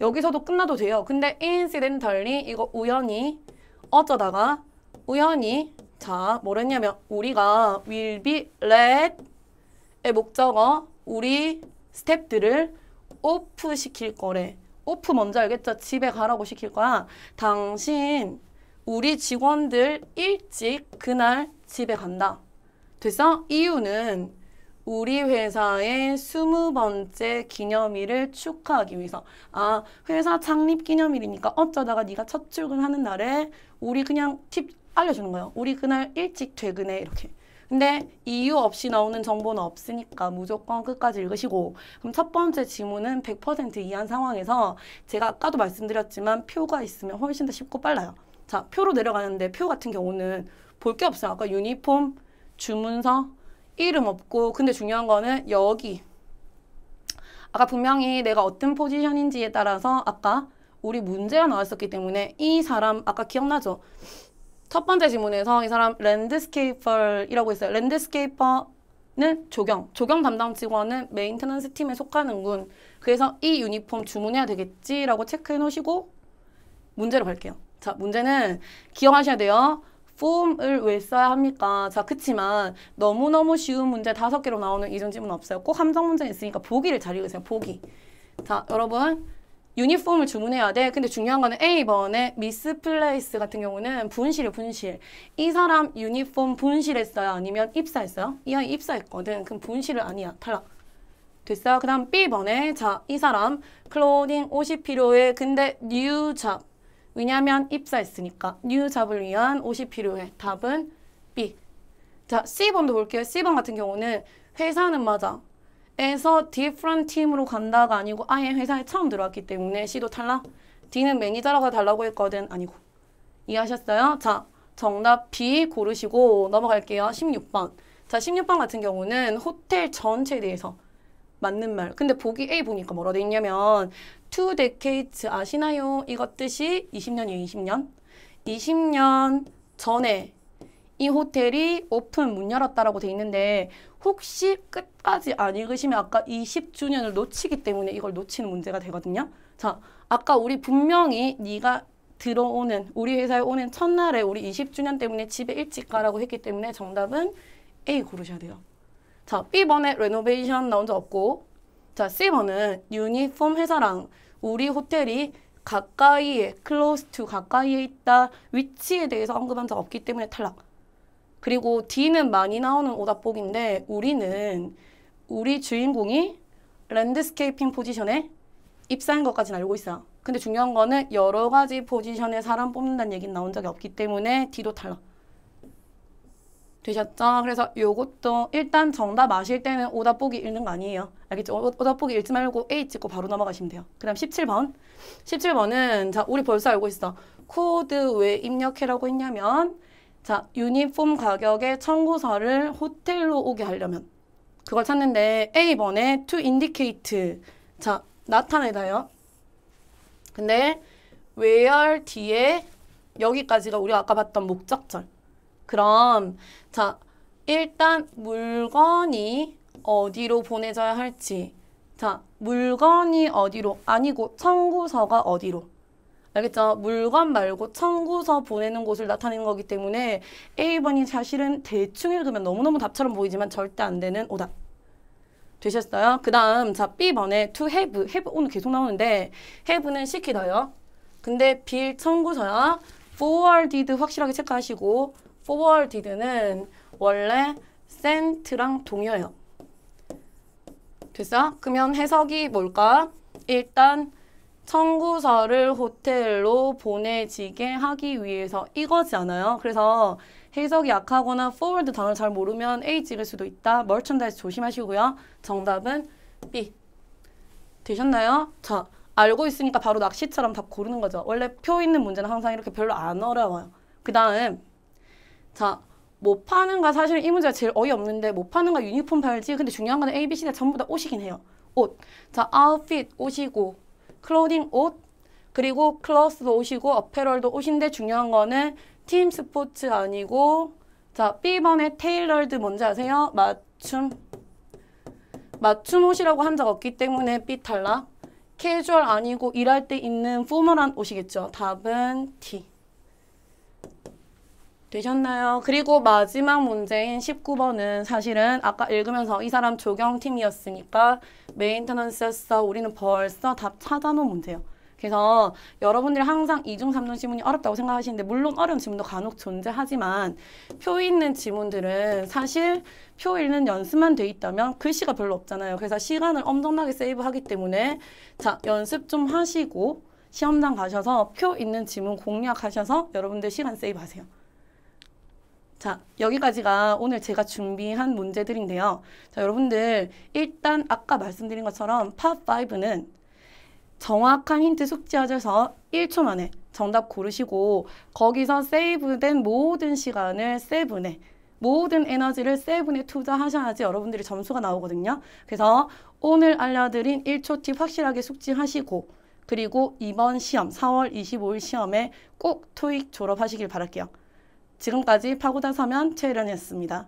여기서도 끝나도 돼요. 근데 incidentally, 이거 우연히, 어쩌다가, 우연히, 자, 뭘했냐면 우리가 will be let의 목적어, 우리 스탭들을 오프 시킬 거래. 오프 먼저 알겠죠? 집에 가라고 시킬 거야. 당신 우리 직원들 일찍 그날 집에 간다. 됐어? 이유는 우리 회사의 스무 번째 기념일을 축하하기 위해서 아 회사 창립 기념일이니까 어쩌다가 네가 첫 출근하는 날에 우리 그냥 팁 알려주는 거예요. 우리 그날 일찍 퇴근해 이렇게. 근데 이유 없이 나오는 정보는 없으니까 무조건 끝까지 읽으시고 그럼 첫 번째 지문은 100%이한 상황에서 제가 아까도 말씀드렸지만 표가 있으면 훨씬 더 쉽고 빨라요. 자, 표로 내려가는데 표 같은 경우는 볼 게 없어요. 아까 유니폼, 주문서, 이름 없고 근데 중요한 거는 여기 아까 분명히 내가 어떤 포지션인지에 따라서 아까 우리 문제가 나왔었기 때문에 이 사람 아까 기억나죠? 첫 번째 질문에서이 사람 랜드스케이퍼라고 있어요. 랜드스케이퍼는 조경, 조경 담당 직원은 메인테넌스 팀에 속하는군. 그래서 이 유니폼 주문해야 되겠지라고 체크해 놓으시고 문제로 갈게요. 자, 문제는 기억하셔야 돼요. 폼을 왜 써야 합니까? 자, 그치만 너무너무 쉬운 문제 다섯 개로 나오는 이전 질문 없어요. 꼭 함정 문제 있으니까 보기를 잘 읽으세요. 보기. 자, 여러분 유니폼을 주문해야 돼. 근데 중요한 거는 A번의 미스 플레이스 같은 경우는 분실이 분실. 이 사람 유니폼 분실했어요? 아니면 입사했어요? 이 아이 입사했거든. 그럼 분실을 아니야. 탈락. 됐어요? 그 다음 B번에 자, 이 사람 클로닝 옷이 필요해. 근데 뉴 잡. 왜냐면 입사했으니까. 뉴 잡을 위한 옷이 필요해. 답은 B. 자, C번도 볼게요. C번 같은 경우는 회사는 맞아. 에서 different 팀으로 간다가 아니고 아예 회사에 처음 들어왔기 때문에 C도 탈락. D는 매니저라고 달라고 했거든. 아니고. 이해하셨어요? 자, 정답 B 고르시고 넘어갈게요. 16번. 자, 16번 같은 경우는 호텔 전체에 대해서 맞는 말. 근데 보기 A 보니까 뭐라 돼 있냐면 two decades 아시나요? 이것 뜻이 20년이에요. 20년. 20년 전에 이 호텔이 오픈 문 열었다라고 돼 있는데 혹시 끝까지 안 읽으시면 아까 20주년을 놓치기 때문에 이걸 놓치는 문제가 되거든요. 자, 아까 우리 분명히 네가 들어오는 우리 회사에 오는 첫날에 우리 20주년 때문에 집에 일찍 가라고 했기 때문에 정답은 A 고르셔야 돼요. 자, B번에 레노베이션 나온 적 없고 자, C번은 유니폼 회사랑 우리 호텔이 가까이에, close to 가까이에 있다 위치에 대해서 언급한 적 없기 때문에 탈락. 그리고 D는 많이 나오는 오답복인데 우리는 우리 주인공이 랜드스케이핑 포지션에 입사한 것까지는 알고 있어. 요 근데 중요한 거는 여러 가지 포지션에 사람 뽑는다는 얘기는 나온 적이 없기 때문에 D도 달라. 되셨죠? 그래서 요것도 일단 정답 아실 때는 오답 보기 읽는 거 아니에요. 알겠죠? 오답 보기 읽지 말고 A 찍고 바로 넘어가시면 돼요. 그 다음 17번. 17번은 자 우리 벌써 알고 있어. 코드 왜 입력해라고 했냐면 자, 유니폼 가격의 청구서를 호텔로 오게 하려면 그걸 찾는데 A번에 to indicate 자, 나타내다요. 근데 where 뒤에 여기까지가 우리가 아까 봤던 목적절. 그럼 자, 일단 물건이 어디로 보내져야 할지 자, 물건이 어디로 아니고 청구서가 어디로 알겠죠? 물건 말고 청구서 보내는 곳을 나타내는 거기 때문에 A번이 사실은 대충 읽으면 너무너무 답처럼 보이지만 절대 안 되는 오답. 되셨어요? 그 다음 자 B번에 to have. have 오늘 계속 나오는데 have는 시키다요. 근데 빌 청구서야. forwarded 확실하게 체크하시고 forwarded는 원래 sent랑 동요예요. 됐어? 그러면 해석이 뭘까? 일단 청구서를 호텔로 보내지게 하기 위해서 이거지 않아요? 그래서 해석이 약하거나 forward 단어를 잘 모르면 A 찍을 수도 있다. 멀천다이스 조심하시고요. 정답은 B. 되셨나요? 자, 알고 있으니까 바로 낚시처럼 답 고르는 거죠. 원래 표 있는 문제는 항상 이렇게 별로 안 어려워요. 그 다음, 자, 못 뭐 파는가 사실 이 문제가 제일 어이없는데 못 뭐 파는가 유니폼 팔지? 근데 중요한 건 A, B, C, D 전부 다 옷이긴 해요. 옷. 자, 아웃핏 옷이고 클로딩 옷, 그리고 클러스도 옷이고 어페럴도 옷인데 중요한 거는 팀 스포츠 아니고 자 B번의 테일러드 뭔지 아세요? 맞춤 맞춤 옷이라고 한 적 없기 때문에 B 탈락 캐주얼 아니고 일할 때 입는 포멀한 옷이겠죠. 답은 T. 되셨나요? 그리고 마지막 문제인 19번은 사실은 아까 읽으면서 이 사람 조경팀이었으니까 메인터넌스였어. 우리는 벌써 답 찾아놓은 문제예요. 그래서 여러분들이 항상 이중삼중 지문이 어렵다고 생각하시는데 물론 어려운 지문도 간혹 존재하지만 표 있는 지문들은 사실 표 읽는 연습만 돼 있다면 글씨가 별로 없잖아요. 그래서 시간을 엄청나게 세이브하기 때문에 자 연습 좀 하시고 시험장 가셔서 표 있는 지문 공략하셔서 여러분들 시간 세이브하세요. 자, 여기까지가 오늘 제가 준비한 문제들인데요. 자, 여러분들 일단 아까 말씀드린 것처럼 팝5는 정확한 힌트 숙지하셔서 1초 만에 정답 고르시고 거기서 세이브된 모든 시간을 세븐에 모든 에너지를 세븐에 투자하셔야지 여러분들이 점수가 나오거든요. 그래서 오늘 알려드린 1초 팁 확실하게 숙지하시고 그리고 이번 시험 4월 25일 시험에 꼭 토익 졸업하시길 바랄게요. 지금까지 파고다 서면 최일연이었습니다.